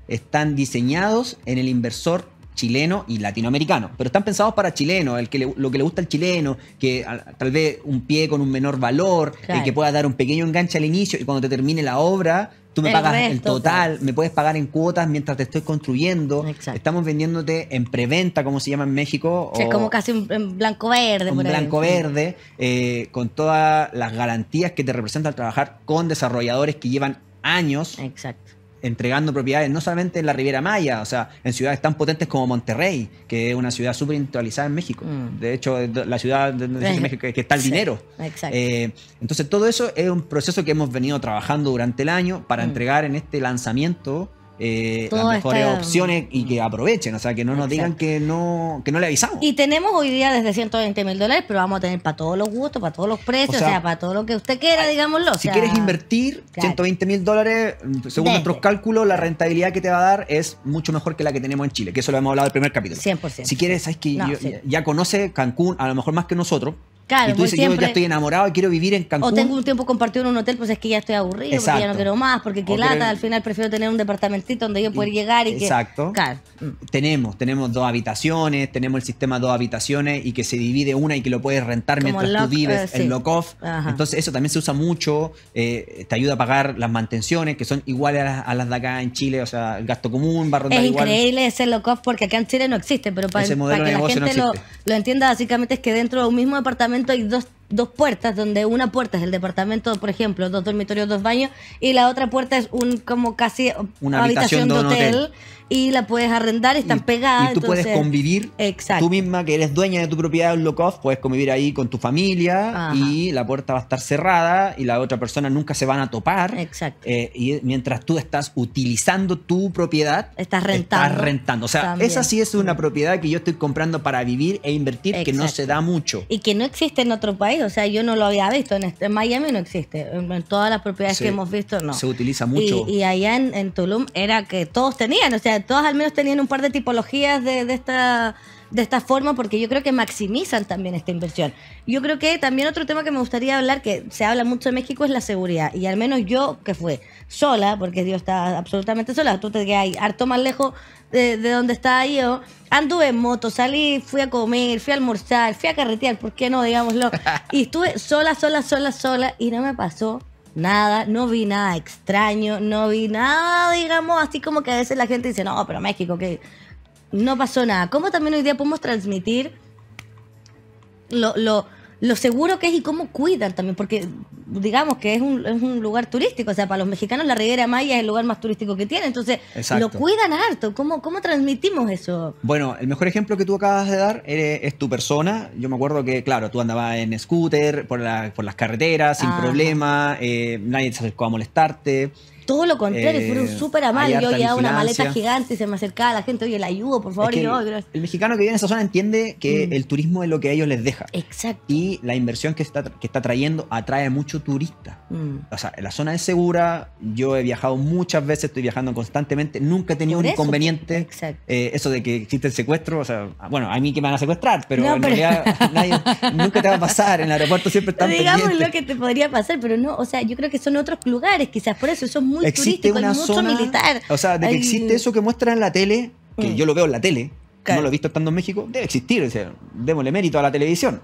están diseñados en el inversor chileno y latinoamericano, pero están pensados para chileno, el que lo que le gusta al chileno, que tal vez un pie con un menor valor, el que pueda dar un pequeño enganche al inicio y cuando te termine la obra Tú me pagas el total, me puedes pagar en cuotas mientras te estoy construyendo. Estamos vendiéndote en preventa, como se llama en México. es como casi un blanco verde. Un blanco verde, eh, con todas las garantías que te representa al trabajar con desarrolladores que llevan años Exacto entregando propiedades no solamente en la Riviera Maya, o sea, en ciudades tan potentes como Monterrey, que es una ciudad súper industrializada en México. Mm. De hecho, la ciudad de, México que está el dinero. Exacto. Eh, entonces, todo eso es un proceso que hemos venido trabajando durante el año para mm. entregar en este lanzamiento eh, las mejores opciones y que aprovechen, o sea, que no nos digan que no, que no le avisamos. Y tenemos hoy día desde 120 mil dólares, pero vamos a tener para todos los gustos, para todos los precios, o sea, para todo lo que usted quiera, digámoslo. Si quieres invertir 120 mil dólares, según nuestros cálculos, la rentabilidad que te va a dar es mucho mejor que la que tenemos en Chile, que eso lo hemos hablado en el primer capítulo. 100%. Si quieres, sabes que ya conoce Cancún, a lo mejor más que nosotros, Claro, y tú dices, yo ya estoy enamorado y quiero vivir en Cancún. O tengo un tiempo compartido en un hotel, pues es que ya estoy aburrido, porque ya no quiero más, porque qué lata, al final prefiero tener un departamentito donde yo pueda llegar y Exacto. que... Exacto. Claro. Tenemos, tenemos dos habitaciones, tenemos el sistema dos habitaciones y que se divide una y que lo puedes rentar mientras tú vives, en eh, lock-off. Entonces eso también se usa mucho, eh, te ayuda a pagar las mantenciones, que son iguales a las, de acá en Chile, o sea, el gasto común va a Es increíble ese lock-off porque acá en Chile no existe, pero para, que la gente lo, lo entienda básicamente es que dentro de un mismo departamento hay dos, dos puertas, donde una puerta es el departamento, por ejemplo, dos dormitorios, dos baños, y la otra puerta es un como casi una habitación, de hotel y la puedes arrendar, están pegadas. Y tú puedes convivir, Exacto. tú misma que eres dueña de tu propiedad en lock-off, puedes convivir ahí con tu familia y la puerta va a estar cerrada y la otra persona nunca se van a topar. Exacto. Eh, y mientras tú estás utilizando tu propiedad, estás rentando. Estás rentando. O sea, esa sí es una propiedad que yo estoy comprando para vivir e invertir, que no se da mucho. Y que no existe en otro país, o sea, yo no lo había visto, en, este, Miami no existe, en, todas las propiedades que hemos visto no. Se utiliza mucho. Y, allá en Tulum era que todos tenían, o sea, todas al menos tenían un par de tipologías de, esta, de esta forma porque yo creo que maximizan también esta inversión. Yo creo que también otro tema que me gustaría hablar, que se habla mucho de México, es la seguridad. Y al menos yo, que fue sola, porque Dios está absolutamente sola, tú te quedas harto más lejos de, de donde estaba yo, anduve en moto, salí, fui a comer, fui a almorzar, fui a carretear, ¿por qué no, digámoslo? Y estuve sola, sola, sola, sola y no me pasó nada, no vi nada extraño, no vi nada, digamos, así como que a veces la gente dice, no, pero México, que no pasó nada. ¿Cómo también hoy día podemos transmitir lo, lo, lo seguro que es y cómo cuidan también, porque digamos que es un, lugar turístico, o sea, para los mexicanos la Riviera Maya es el lugar más turístico que tiene, entonces lo cuidan harto, ¿Cómo, transmitimos eso? Bueno, el mejor ejemplo que tú acabas de dar es, tu persona, yo me acuerdo que, claro, tú andabas en scooter por, la, las carreteras, sin problema, eh, nadie se acercó a molestarte. Todo lo contrario, fue fueron eh, súper amables. Yo llevaba una maleta gigante y se me acercaba la gente, oye, la ayudo, por favor. yo, el, mexicano que vive en esa zona entiende que mm. el turismo es lo que a ellos les deja. Exacto. Y la inversión que está, que está trayendo atrae mucho turista. Mm. O sea, la zona es segura, yo he viajado muchas veces, estoy viajando constantemente, nunca he tenido un inconveniente. Eh, eso de que existe el secuestro, o sea, bueno, a mí que me van a secuestrar, pero en realidad nunca te va a pasar, en el aeropuerto siempre están Digamos lo que te podría pasar, pero no, o sea, yo creo que son otros lugares, quizás por eso, son existe una zona, militar. O sea, de que existe eso que muestran en la tele, que mm. yo lo veo en la tele, no lo he visto estando en México, debe existir, o démosle mérito a la televisión.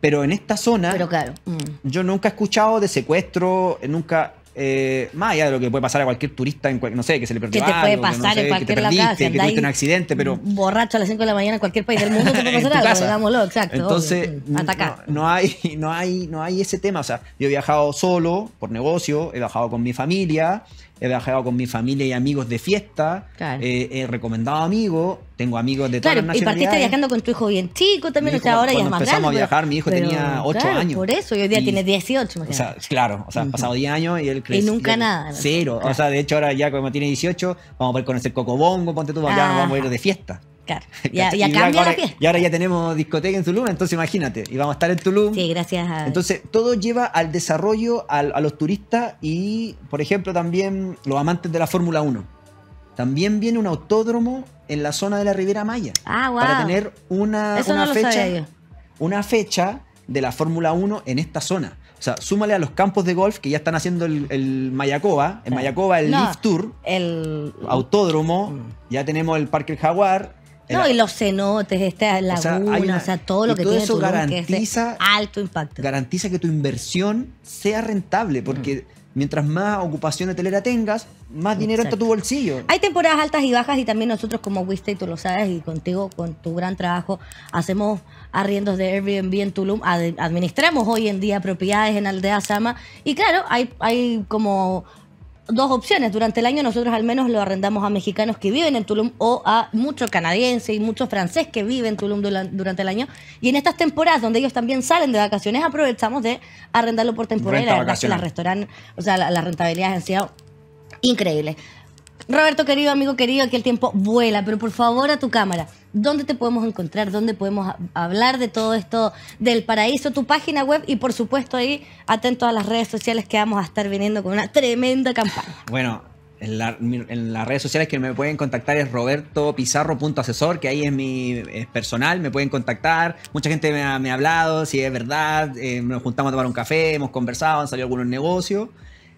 Pero en esta zona, Pero claro. Mm. yo nunca he escuchado de secuestro, nunca eh, más allá de lo que puede pasar a cualquier turista, en no sé, que se le perdió Que te puede pasar en cualquier lado, que tuviste un accidente, pero... Borracho a las 5 de la mañana en cualquier país del mundo te puede pasar algo, casa. digámoslo, exacto. Entonces, no, no, hay, no, hay, no hay ese tema, o sea, yo he viajado solo, por negocio, he viajado con mi familia, he viajado con mi familia y amigos de fiesta, claro. Eh, he recomendado amigos, tengo amigos de todas claro, las nacionalidades. Y partiste viajando con tu hijo bien chico también, o sea, ahora ya es más grande. empezamos a viajar, mi hijo tenía 8 claro, años. Por eso, y hoy día tiene 18, O sea, claro, o sea, han pasado 10 años y él creció. Y nunca nada. Cero, o sea, de hecho ahora ya como tiene 18, vamos a poder conocer Cocobongo, ponte tú, ah. nos vamos a ir de fiesta. Y ahora ya tenemos discoteca en Tulum, entonces imagínate, y vamos a estar en Tulum. Sí, gracias Entonces, todo lleva al desarrollo, a los turistas y, por ejemplo, también los amantes de la Fórmula 1. También viene un autódromo en la zona de la Riviera Maya. Ah, wow. Para tener una, fecha. Una fecha de la Fórmula 1 en esta zona. O sea, súmale a los campos de golf que ya están haciendo el, el Mayacoba, en Mayacoba el Lift Tour, el autódromo, mm. ya tenemos el Parque Jaguar, no, y los cenotes, la este, laguna, o sea, todo lo que todo tiene eso garantiza, alto impacto. Garantiza que tu inversión sea rentable, porque mientras más ocupación hotelera tengas, más dinero está tu bolsillo. Hay temporadas altas y bajas y también nosotros como y tú lo sabes, y contigo, con tu gran trabajo, hacemos arriendos de Airbnb en Tulum, administramos hoy en día propiedades en Aldea Sama, y claro, hay, hay como dos opciones. Durante el año nosotros al menos lo arrendamos a mexicanos que viven en Tulum o a muchos canadienses y muchos franceses que viven en Tulum durante el año. Y en estas temporadas donde ellos también salen de vacaciones, aprovechamos de arrendarlo por temporada. la o sea, la, rentabilidad ha sido increíble. Roberto, querido amigo querido, aquí el tiempo vuela, pero por favor a tu cámara. ¿Dónde te podemos encontrar? ¿Dónde podemos hablar de todo esto del paraíso? Tu página web y por supuesto ahí atento a las redes sociales que vamos a estar viniendo con una tremenda campaña. Bueno, en, la, las redes sociales que me pueden contactar es robertopizarro.asesor, que ahí es mi personal, me pueden contactar. Mucha gente me ha, hablado, si es verdad, eh, nos juntamos a tomar un café, hemos conversado, han salido algunos negocios.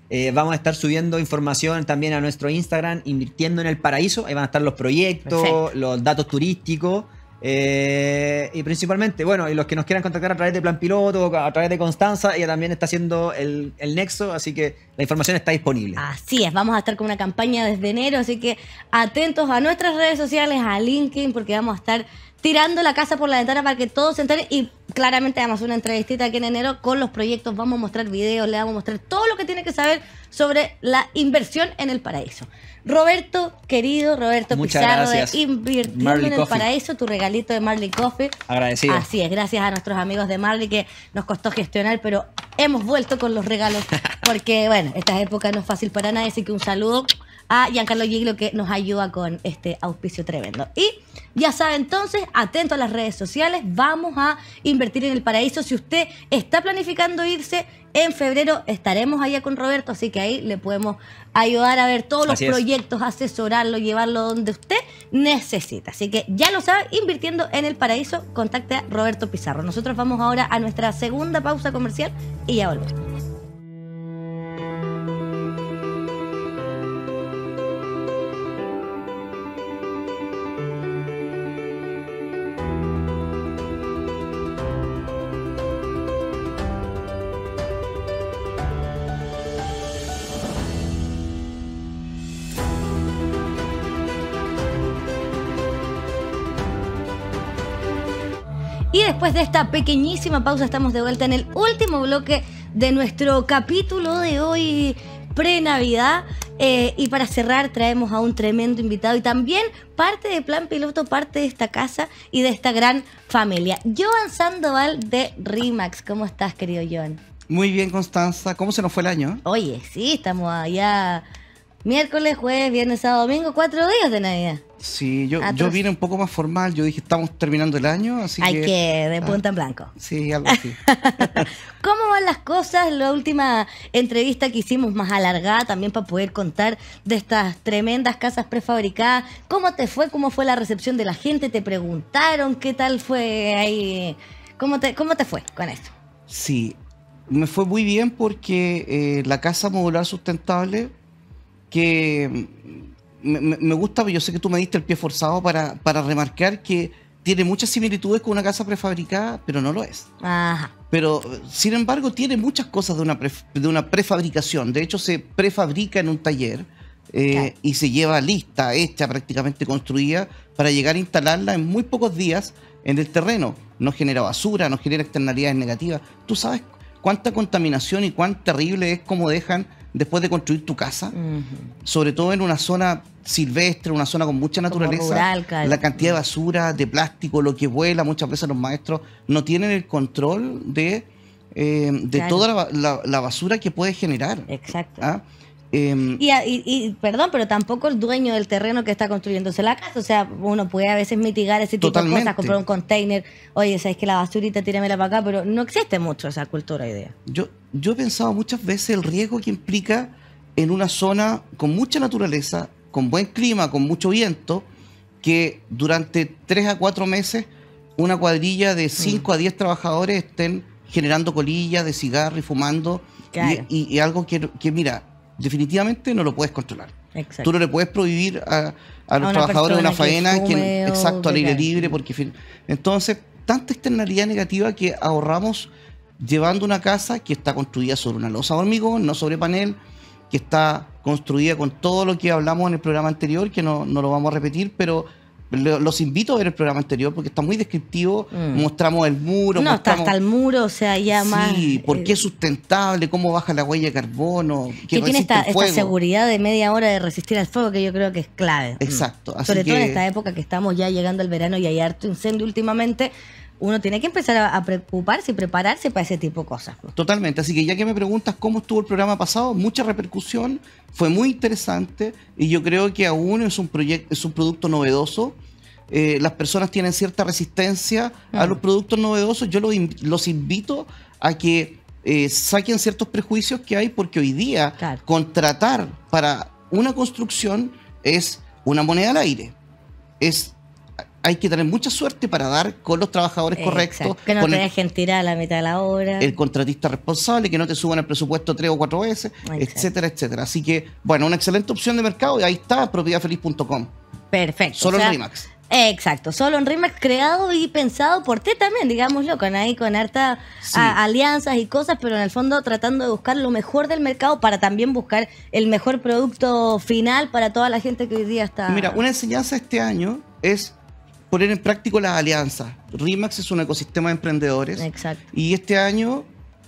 Eh, vamos a estar subiendo información también a nuestro Instagram, Invirtiendo en el Paraíso. Ahí van a estar los proyectos, los datos turísticos. Eh, y principalmente, bueno, y los que nos quieran contactar a través de Plan Piloto, a través de Constanza, ella también está haciendo el, el, nexo, así que la información está disponible. Así es, vamos a estar con una campaña desde enero, así que atentos a nuestras redes sociales, a LinkedIn, porque vamos a estar tirando la casa por la ventana para que todos se enteren y claramente damos una entrevistita aquí en enero con los proyectos, vamos a mostrar videos, le vamos a mostrar todo lo que tiene que saber sobre la inversión en el paraíso. Roberto, querido Roberto Pizarro de Invirtiendo en el Paraíso, tu regalito de Marley Coffee. Agradecido. Así es, gracias a nuestros amigos de Marley que nos costó gestionar, pero hemos vuelto con los regalos porque, bueno, esta época no es fácil para nadie, así que un saludo a Giancarlo Giglio que nos ayuda con este auspicio tremendo. Y ya sabe entonces, atento a las redes sociales, vamos a invertir en el paraíso. Si usted está planificando irse en febrero, estaremos allá con Roberto, así que ahí le podemos ayudar a ver todos los proyectos, asesorarlo, llevarlo donde usted necesita. Así que ya lo sabe, invirtiendo en el paraíso, contacte a Roberto Pizarro. Nosotros vamos ahora a nuestra segunda pausa comercial y ya volvemos. de esta pequeñísima pausa estamos de vuelta en el último bloque de nuestro capítulo de hoy pre-Navidad. Eh, y para cerrar traemos a un tremendo invitado y también parte de Plan Piloto, parte de esta casa y de esta gran familia. Joan Sandoval de Rimax. ¿Cómo estás, querido Joan? Muy bien, Constanza. ¿Cómo se nos fue el año? Oye, sí, estamos allá miércoles, jueves, viernes, sábado, domingo, cuatro días de Navidad. Sí, yo, yo vine un poco más formal. Yo dije, estamos terminando el año, así que. Hay que, de punta en ah, blanco. Sí, algo así. ¿Cómo van las cosas? La última entrevista que hicimos más alargada también para poder contar de estas tremendas casas prefabricadas. ¿Cómo te fue? ¿Cómo fue la recepción de la gente? ¿Te preguntaron qué tal fue ahí? ¿Cómo te, cómo te fue con esto? Sí, me fue muy bien porque eh, la casa modular sustentable que me, gusta, yo sé que tú me diste el pie forzado para, remarcar que tiene muchas similitudes con una casa prefabricada, pero no lo es. Pero, sin embargo, tiene muchas cosas de una, de una prefabricación. De hecho, se prefabrica en un taller eh, y se lleva lista, hecha, prácticamente construida, para llegar a instalarla en muy pocos días en el terreno. No genera basura, no genera externalidades negativas. Tú sabes cuánta contaminación y cuán terrible es como dejan después de construir tu casa, sobre todo en una zona silvestre, una zona con mucha naturaleza, la cantidad de basura, de plástico, lo que vuela, muchas veces los maestros no tienen el control de, eh, de toda la, basura que puede generar. Exacto. ¿ah? Em, y, perdón, pero tampoco el dueño del terreno que está construyéndose la casa. O sea, uno puede a veces mitigar ese tipo de cosas, comprar un container. Oye, sabes que la basurita, tíramela para acá, pero no existe mucho esa cultura idea. Yo, yo he pensado muchas veces el riesgo que implica en una zona con mucha naturaleza, con buen clima, con mucho viento, que durante tres a cuatro meses una cuadrilla de 5 mm. a 10 trabajadores estén generando colillas de cigarro y fumando. Y, algo que, mira, definitivamente no lo puedes controlar. Tú no le puedes prohibir a, los trabajadores de una faena, exacto, al aire libre, porque entonces tanta externalidad negativa que ahorramos llevando una casa que está construida sobre una losa de hormigón, no sobre panel, que está construida con todo lo que hablamos en el programa anterior, que no, no lo vamos a repetir, pero los invito a ver el programa anterior porque está muy descriptivo. Mm. Mostramos el muro. No, hasta el muro, o sea, ya más. Sí, por eh, es sustentable, cómo baja la huella de carbono. Que, tiene esta, seguridad de media hora de resistir al fuego que yo creo que es clave. Exacto. Mm. Así Sobre todo en esta época que estamos ya llegando al verano y hay harto incendio últimamente uno tiene que empezar a, preocuparse y prepararse para ese tipo de cosas. Totalmente, así que ya que me preguntas cómo estuvo el programa pasado, mucha repercusión, fue muy interesante y yo creo que aún es un, es un producto novedoso. Eh, las personas tienen cierta resistencia a mm. los productos novedosos. Yo los, invito a que eh, saquen ciertos prejuicios que hay porque hoy día contratar para una construcción es una moneda al aire. Es hay que tener mucha suerte para dar con los trabajadores correctos. Que no te dejen tirar a la mitad de la hora. El contratista responsable, que no te suban el presupuesto tres o cuatro veces, etcétera, etcétera. Así que, bueno, una excelente opción de mercado y ahí está, propiedadfeliz.com. Perfecto. Solo en RIMAX. Exacto, solo en Rimax creado y pensado por ti también, digámoslo, con ahí con harta alianzas y cosas, pero en el fondo tratando de buscar lo mejor del mercado para también buscar el mejor producto final para toda la gente que hoy día está. Mira, una enseñanza este año es poner en práctico las alianzas. RIMAX es un ecosistema de emprendedores. Y este año,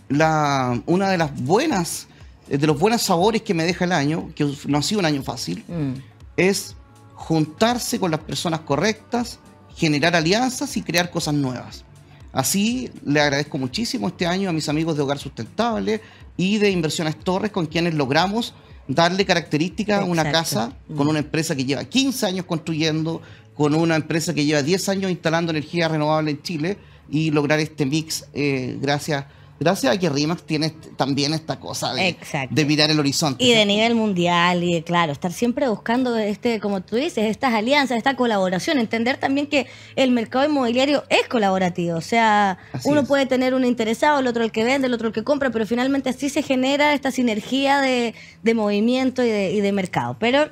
la, una de las buenas, de los buenos sabores que me deja el año, que no ha sido un año fácil, mm. es juntarse con las personas correctas, generar alianzas y crear cosas nuevas. Así le agradezco muchísimo este año a mis amigos de Hogar Sustentable y de Inversiones Torres, con quienes logramos darle características a una casa con mm. una empresa que lleva 15 años construyendo, con una empresa que lleva 10 años instalando energía renovable en Chile y lograr este mix eh, gracias gracias a que RIMAX tiene también esta cosa de, mirar el horizonte. Y de nivel mundial, y claro, estar siempre buscando, este como tú dices, estas alianzas, esta colaboración, entender también que el mercado inmobiliario es colaborativo, o sea, uno puede tener un interesado, el otro el que vende, el otro el que compra, pero finalmente así se genera esta sinergia de, de movimiento y de, y de mercado. Pero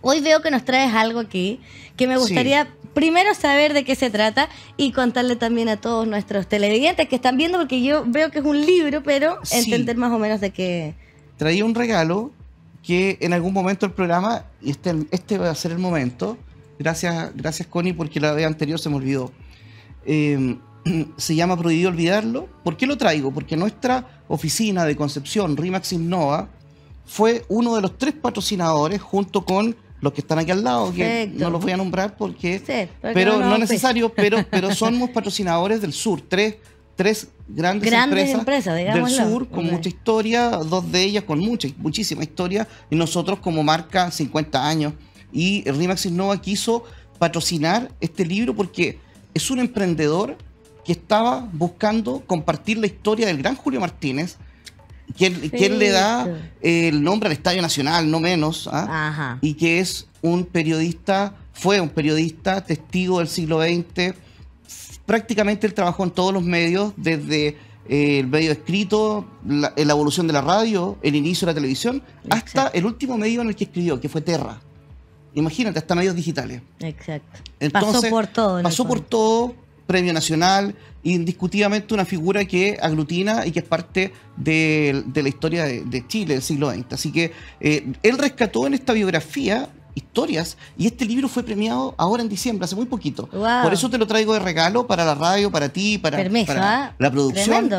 Hoy veo que nos traes algo aquí que me gustaría primero saber de qué se trata y contarle también a todos nuestros televidentes que están viendo, porque yo veo que es un libro, pero entender más o menos de qué. Traía un regalo que en algún momento el programa, y este, este va a ser el momento, gracias, gracias Connie, porque la vez anterior se me olvidó. Em, se llama Prohibido Olvidarlo. ¿Por qué lo traigo? Porque nuestra oficina de Concepción, Rimax Innova, fue uno de los tres patrocinadores junto con los que están aquí al lado, que no los voy a nombrar porque, pero no, es necesario, pero, pero somos patrocinadores del sur, tres, tres grandes, empresas, del sur con mucha historia, dos de ellas con mucha, muchísima historia, y nosotros como marca 50 años. Y Rimax Innova quiso patrocinar este libro porque es un emprendedor que estaba buscando compartir la historia del gran Julio Martínez, quien, le da el nombre al Estadio Nacional, no menos, ¿ah? y que es un periodista, fue un periodista testigo del siglo XX, prácticamente él trabajó en todos los medios, desde eh, el medio escrito, la, evolución de la radio, el inicio de la televisión, hasta el último medio en el que escribió, que fue Terra. Imagínate, hasta medios digitales. Exacto. pasó por todo. Pasó por todo premio nacional, indiscutiblemente una figura que aglutina y que es parte de, la historia de, Chile del siglo XX. Así que eh, él rescató en esta biografía historias y este libro fue premiado ahora en diciembre, hace muy poquito. Por eso te lo traigo de regalo para la radio, para ti, para, ¿ah? la producción.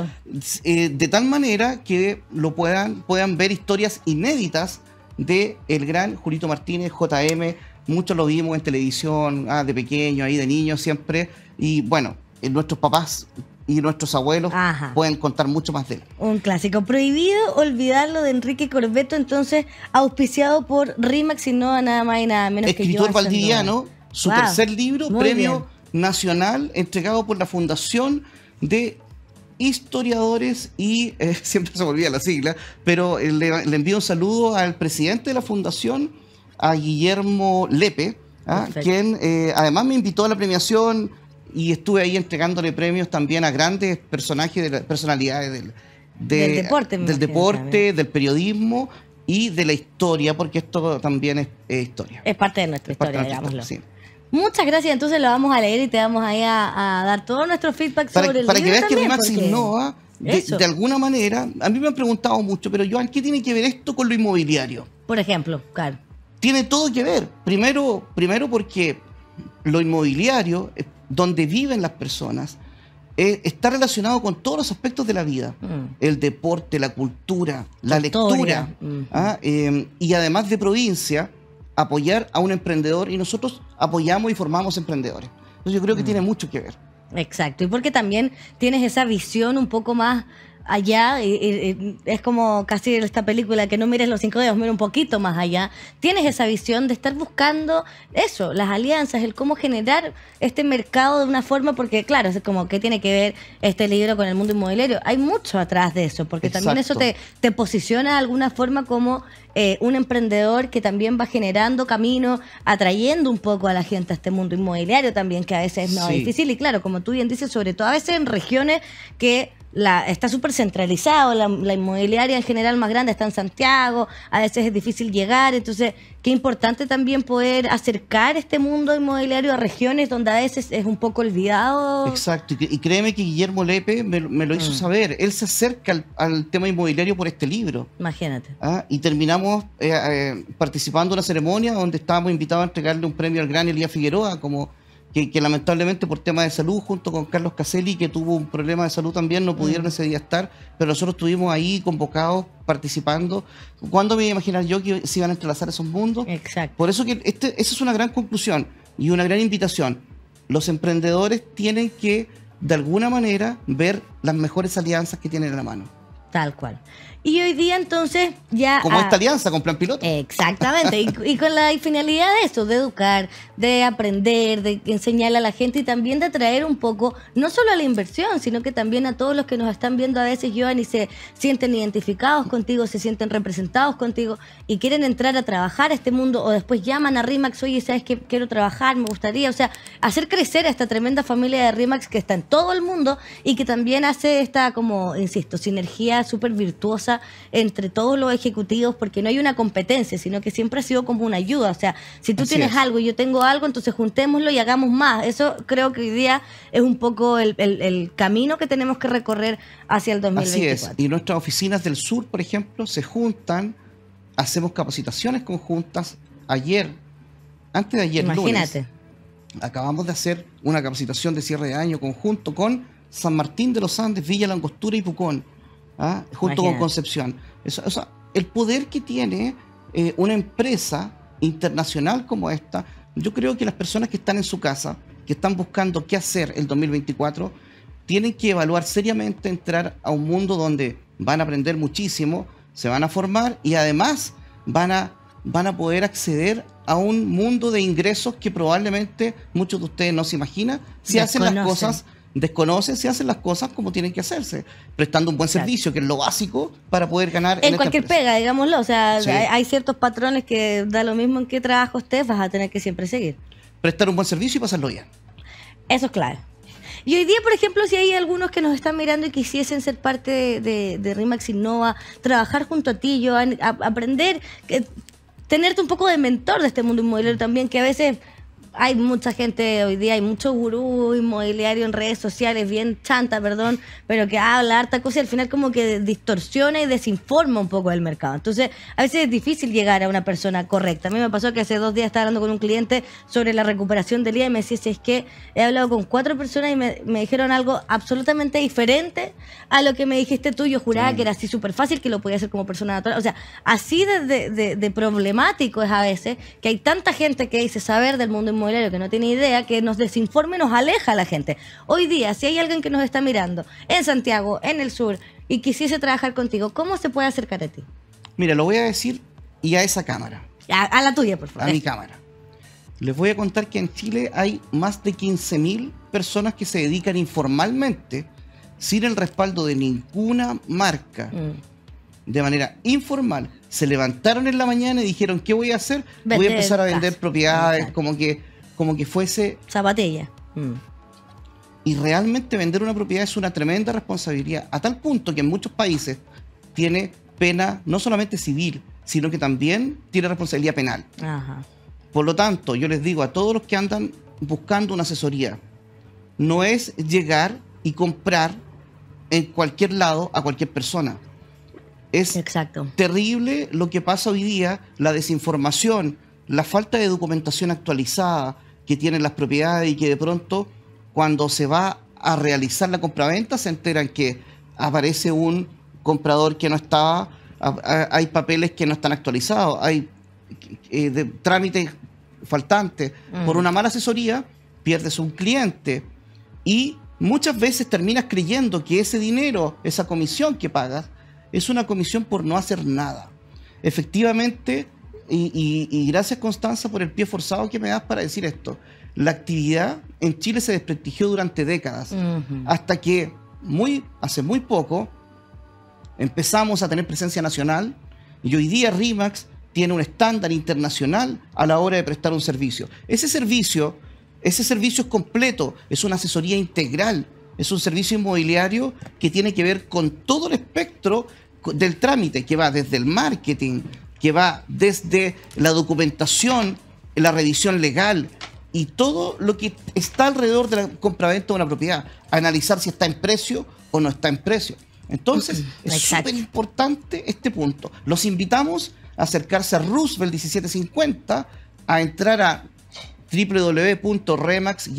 Eh, de tal manera que lo puedan, puedan ver historias inéditas de el gran Julito Martínez, JM, Muchos lo vimos en televisión, ah, de pequeño, ahí de niño siempre. Y bueno, eh, nuestros papás y nuestros abuelos pueden contar mucho más de él. Un clásico. Prohibido olvidarlo de Enrique Corbeto, entonces auspiciado por Rimax y no nada más y nada menos Escritor que Escritor valdiviano, su tercer libro, premio nacional, entregado por la Fundación de historiadores y eh, siempre se volvía la sigla, pero eh, le, le envío un saludo al presidente de la fundación, a Guillermo Lepe, ¿ah? quien eh, además me invitó a la premiación y estuve ahí entregándole premios también a grandes personajes, personalidades del, deporte, del, periodismo y de la historia, porque esto también es, historia. Es parte de nuestra historia, digámoslo. Muchas gracias, entonces lo vamos a leer y te vamos ahí a, dar todo nuestro feedback sobre el Para que veas que Maxi porque... ¿ah? de, de, alguna manera, a mí me han preguntado mucho, pero Joan, ¿qué tiene que ver esto con lo inmobiliario? Por ejemplo, claro tiene todo que ver. Primero, primero porque lo inmobiliario, eh, donde viven las personas, eh, está relacionado con todos los aspectos de la vida. Mm. El deporte, la cultura, la, lectura. Mm. ¿ah? Em, y además de provincia, apoyar a un emprendedor y nosotros apoyamos y formamos emprendedores. Entonces yo creo que mm. tiene mucho que ver. Exacto, y porque también tienes esa visión un poco más allá, y, es como casi esta película que no mires los cinco dedos, mira un poquito más allá. Tienes esa visión de estar buscando eso, las alianzas, el cómo generar este mercado de una forma, porque claro, es como que tiene que ver este libro con el mundo inmobiliario. Hay mucho atrás de eso, porque también eso te, te posiciona de alguna forma como eh, un emprendedor que también va generando camino, atrayendo un poco a la gente a este mundo inmobiliario también, que a veces es más difícil. Y claro, como tú bien dices, sobre todo a veces en regiones que está súper centralizado, la, inmobiliaria en general más grande está en Santiago, a veces es difícil llegar, entonces qué importante también poder acercar este mundo inmobiliario a regiones donde a veces es un poco olvidado. Exacto, y créeme que Guillermo Lepe me, lo hizo mm. saber, él se acerca al, tema inmobiliario por este libro. Imagínate. Ah, y terminamos eh, eh, participando en una ceremonia donde estábamos invitados a entregarle un premio al gran Elías Figueroa como que, lamentablemente por temas de salud, junto con Carlos Caselli, que tuvo un problema de salud también, no pudieron ese día estar, pero nosotros estuvimos ahí convocados, participando. ¿Cuándo me iba a imaginar yo que se iban a entrelazar esos mundos? Exacto. Por eso que este, esa es una gran conclusión y una gran invitación. Los emprendedores tienen que, de alguna manera, ver las mejores alianzas que tienen en la mano. Tal cual. Y hoy día entonces ya... Como esta ah, alianza con Plan Piloto. Exactamente, y, con la finalidad de eso, de educar, de aprender, de enseñar a la gente y también de atraer un poco, no solo a la inversión, sino que también a todos los que nos están viendo a veces, Joan, y se sienten identificados contigo, se sienten representados contigo y quieren entrar a trabajar a este mundo o después llaman a RIMAX, oye, ¿sabes que quiero trabajar? Me gustaría, o sea, hacer crecer a esta tremenda familia de RIMAX que está en todo el mundo y que también hace esta, como, insisto, sinergia súper virtuosa entre todos los ejecutivos porque no hay una competencia, sino que siempre ha sido como una ayuda. O sea, si tú tienes algo y yo tengo algo, entonces juntémoslo y hagamos más. Eso creo que hoy día es un poco el, el, camino que tenemos que recorrer hacia el 2024. Así es. Y nuestras oficinas del sur, por ejemplo, se juntan, hacemos capacitaciones conjuntas. Ayer, antes de ayer, acabamos de hacer una capacitación de cierre de año conjunto con San Martín de los Andes, Villa Langostura y Pucón ¿ah? junto con Concepción. el poder que tiene eh, una empresa internacional como esta, yo creo que las personas que están en su casa, que están buscando qué hacer el 2024, tienen que evaluar seriamente entrar a un mundo donde van a aprender muchísimo, se van a formar y además van a, van a poder acceder a un mundo de ingresos que probablemente muchos de ustedes no se imaginan si hacen las cosas desconocen, si hacen las cosas como tienen que hacerse, prestando un buen servicio, que es lo básico para poder ganar. En, cualquier pega, digámoslo, o sea, hay, ciertos patrones que da lo mismo en qué trabajo estés, vas a tener que siempre seguir. Prestar un buen servicio y pasarlo bien. Eso es clave. Y hoy día, por ejemplo, si hay algunos que nos están mirando y quisiesen ser parte de, de, Rimax Innova, trabajar junto a ti, yo, aprender, tenerte un poco de mentor de este mundo inmobiliario también, que a veces hay mucha gente hoy día, hay mucho gurú inmobiliario en redes sociales, bien chanta, perdón, pero que habla harta cosa y al final como que distorsiona y desinforma un poco el mercado. Entonces, a veces es difícil llegar a una persona correcta. A mí me pasó que hace dos días estaba hablando con un cliente sobre la recuperación del día y me decía, si es que he hablado con cuatro personas y me, me dijeron algo absolutamente diferente a lo que me dijiste tú. Yo juraba que era así súper fácil, que lo podía hacer como persona natural. O sea, así de, de, de problemático es a veces que hay tanta gente que dice saber del mundo inmobiliario que no tiene idea, que nos desinforme, nos aleja a la gente. Hoy día, si hay alguien que nos está mirando en Santiago, en el sur, y quisiese trabajar contigo, ¿cómo se puede acercar a ti? Mira, lo voy a decir y a esa cámara. A, la tuya, por favor. A mi cámara. Les voy a contar que en Chile hay más de 15.000 personas que se dedican informalmente, sin el respaldo de ninguna marca, mm. de manera informal. Se levantaron en la mañana y dijeron, ¿qué voy a hacer? voy a empezar a vender propiedades, como que como que fuese... Zapatella. Mm. Y realmente vender una propiedad es una tremenda responsabilidad, a tal punto que en muchos países tiene pena no solamente civil, sino que también tiene responsabilidad penal. Por lo tanto, yo les digo a todos los que andan buscando una asesoría, no es llegar y comprar en cualquier lado a cualquier persona. Es terrible lo que pasa hoy día, la desinformación, la falta de documentación actualizada, que tienen las propiedades y que de pronto cuando se va a realizar la compraventa se enteran que aparece un comprador que no estaba, hay papeles que no están actualizados, hay eh, de, trámites faltantes. Mm. Por una mala asesoría pierdes un cliente y muchas veces terminas creyendo que ese dinero, esa comisión que pagas, es una comisión por no hacer nada. Efectivamente, y, gracias Constanza por el pie forzado que me das para decir esto. La actividad en Chile se desprestigió durante décadas, hasta que muy, hace muy poco empezamos a tener presencia nacional y hoy día RIMAX tiene un estándar internacional a la hora de prestar un servicio. Ese servicio, ese servicio es completo, es una asesoría integral, es un servicio inmobiliario que tiene que ver con todo el espectro del trámite que va desde el marketing, que va desde la documentación, la revisión legal y todo lo que está alrededor de la compraventa de una propiedad, analizar si está en precio o no está en precio. Entonces, es súper importante este punto. Los invitamos a acercarse a Roosevelt 1750, a entrar a wwwremax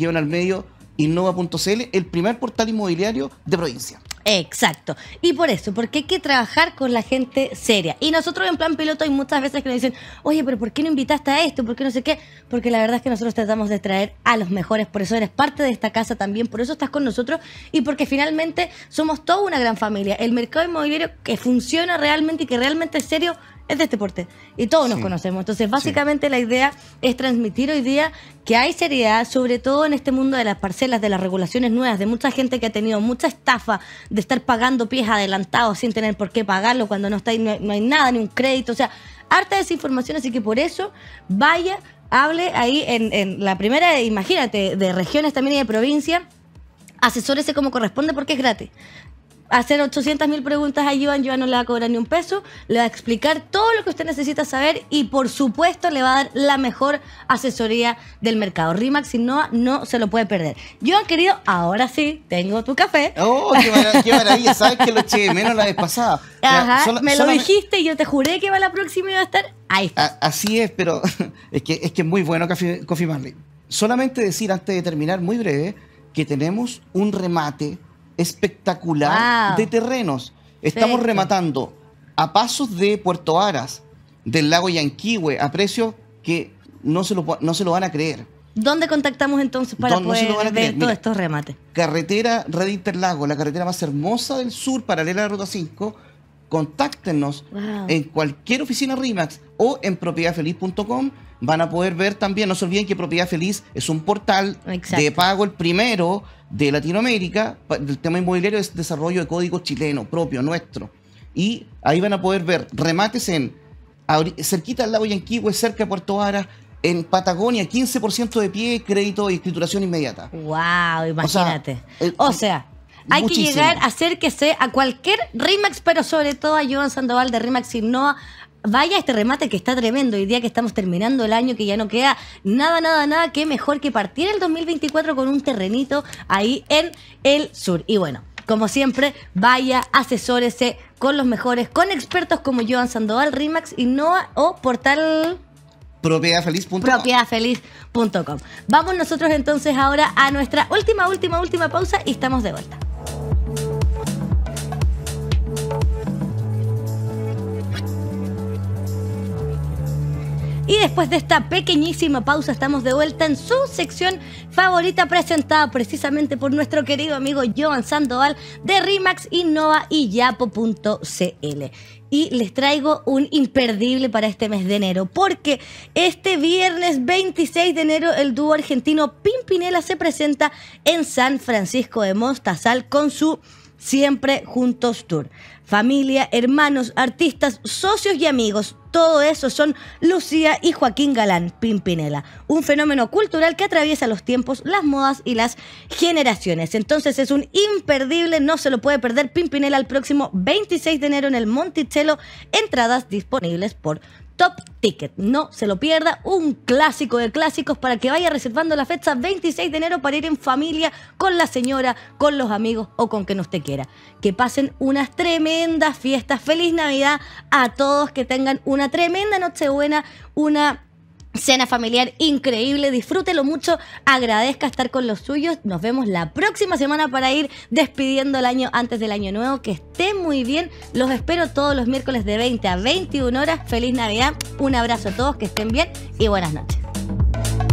innova.cl, el primer portal inmobiliario de provincia. Exacto. Y por eso, porque hay que trabajar con la gente seria. Y nosotros en plan piloto hay muchas veces que nos dicen, oye, pero ¿por qué no invitaste a esto? ¿Por qué no sé qué? Porque la verdad es que nosotros tratamos de traer a los mejores, por eso eres parte de esta casa también, por eso estás con nosotros y porque finalmente somos toda una gran familia. El mercado inmobiliario que funciona realmente y que realmente es serio es de este porte y todos nos conocemos. Entonces, básicamente la idea es transmitir hoy día que hay seriedad, sobre todo en este mundo de las parcelas, de las regulaciones nuevas, de mucha gente que ha tenido mucha estafa de estar pagando pies adelantados sin tener por qué pagarlo cuando no, está, no, hay, nada, ni un crédito, o sea, harta desinformación, así que por eso vaya, hable ahí en, la primera, imagínate, de regiones también y de provincia asesórese como corresponde porque es gratis hacer 800 mil preguntas a Joan, Joan no le va a cobrar ni un peso, le va a explicar todo lo que usted necesita saber y por supuesto le va a dar la mejor asesoría del mercado. Rimax si no se lo puede perder. Joan, querido, ahora sí, tengo tu café. ¡Oh, qué, maravilla! Sabes que lo eché menos la vez pasada. me lo dijiste y yo te juré que va la próxima y iba a estar ahí. así es, pero es que es que muy bueno Coffee, Coffee Marley. Solamente decir antes de terminar, muy breve, que tenemos un remate espectacular de terrenos. Estamos rematando a pasos de Puerto Aras, del lago Yanquihue, a precios que no se, lo, no se lo van a creer. ¿Dónde contactamos entonces para poder ver todos estos remates? Carretera Red Interlago, la carretera más hermosa del sur, paralela a la Ruta 5. Contáctenos en cualquier oficina RIMAX o en propiedadfeliz.com. Van a poder ver también, no se olviden que Propiedad Feliz es un portal de pago el primero de Latinoamérica, el tema inmobiliario es desarrollo de código chileno, propio, nuestro. Y ahí van a poder ver remates en cerquita al lago Yanquihue, cerca de Puerto Ara en Patagonia, 15% de pie, crédito y escrituración inmediata. ¡Wow! Imagínate. O sea, hay que llegar, acérquese a cualquier RIMAX, pero sobre todo a Joan Sandoval de RIMAX a Vaya este remate que está tremendo hoy día que estamos terminando el año, que ya no queda nada, nada, nada, que mejor que partir el 2024 con un terrenito ahí en el sur. Y bueno, como siempre, vaya, asesórese con los mejores, con expertos como Joan Sandoval, Rimax, NOA o Portal propiedadfeliz.com. Propiedadfeliz.com. Vamos nosotros entonces ahora a nuestra última, última, última pausa y estamos de vuelta. Y después de esta pequeñísima pausa estamos de vuelta en su sección favorita presentada precisamente por nuestro querido amigo Joan Sandoval de Rimax Innova y Yapo.cl y les traigo un imperdible para este mes de enero, porque este viernes 26 de enero el dúo argentino Pimpinela se presenta en San Francisco de Mostazal con su Siempre Juntos Tour. Familia, hermanos, artistas, socios y amigos, todo eso son Lucía y Joaquín Galán Pimpinela, un fenómeno cultural que atraviesa los tiempos, las modas y las generaciones. Entonces es un imperdible, no se lo puede perder Pimpinela el próximo 26 de enero en el Monticello, entradas disponibles por Top Ticket. No se lo pierda, un clásico de clásicos para que vaya reservando la fecha 26 de enero para ir en familia con la señora, con los amigos o con quien usted quiera. Que pasen unas tremendas fiestas. Feliz Navidad a todos, que tengan una tremenda Nochebuena, una cena familiar increíble. Disfrútelo mucho, agradezca estar con los suyos. Nos vemos la próxima semana para ir despidiendo el año antes del año nuevo. Que estén muy bien. Los espero todos los miércoles de 20 a 21 horas. Feliz Navidad. Un abrazo a todos, que estén bien y buenas noches.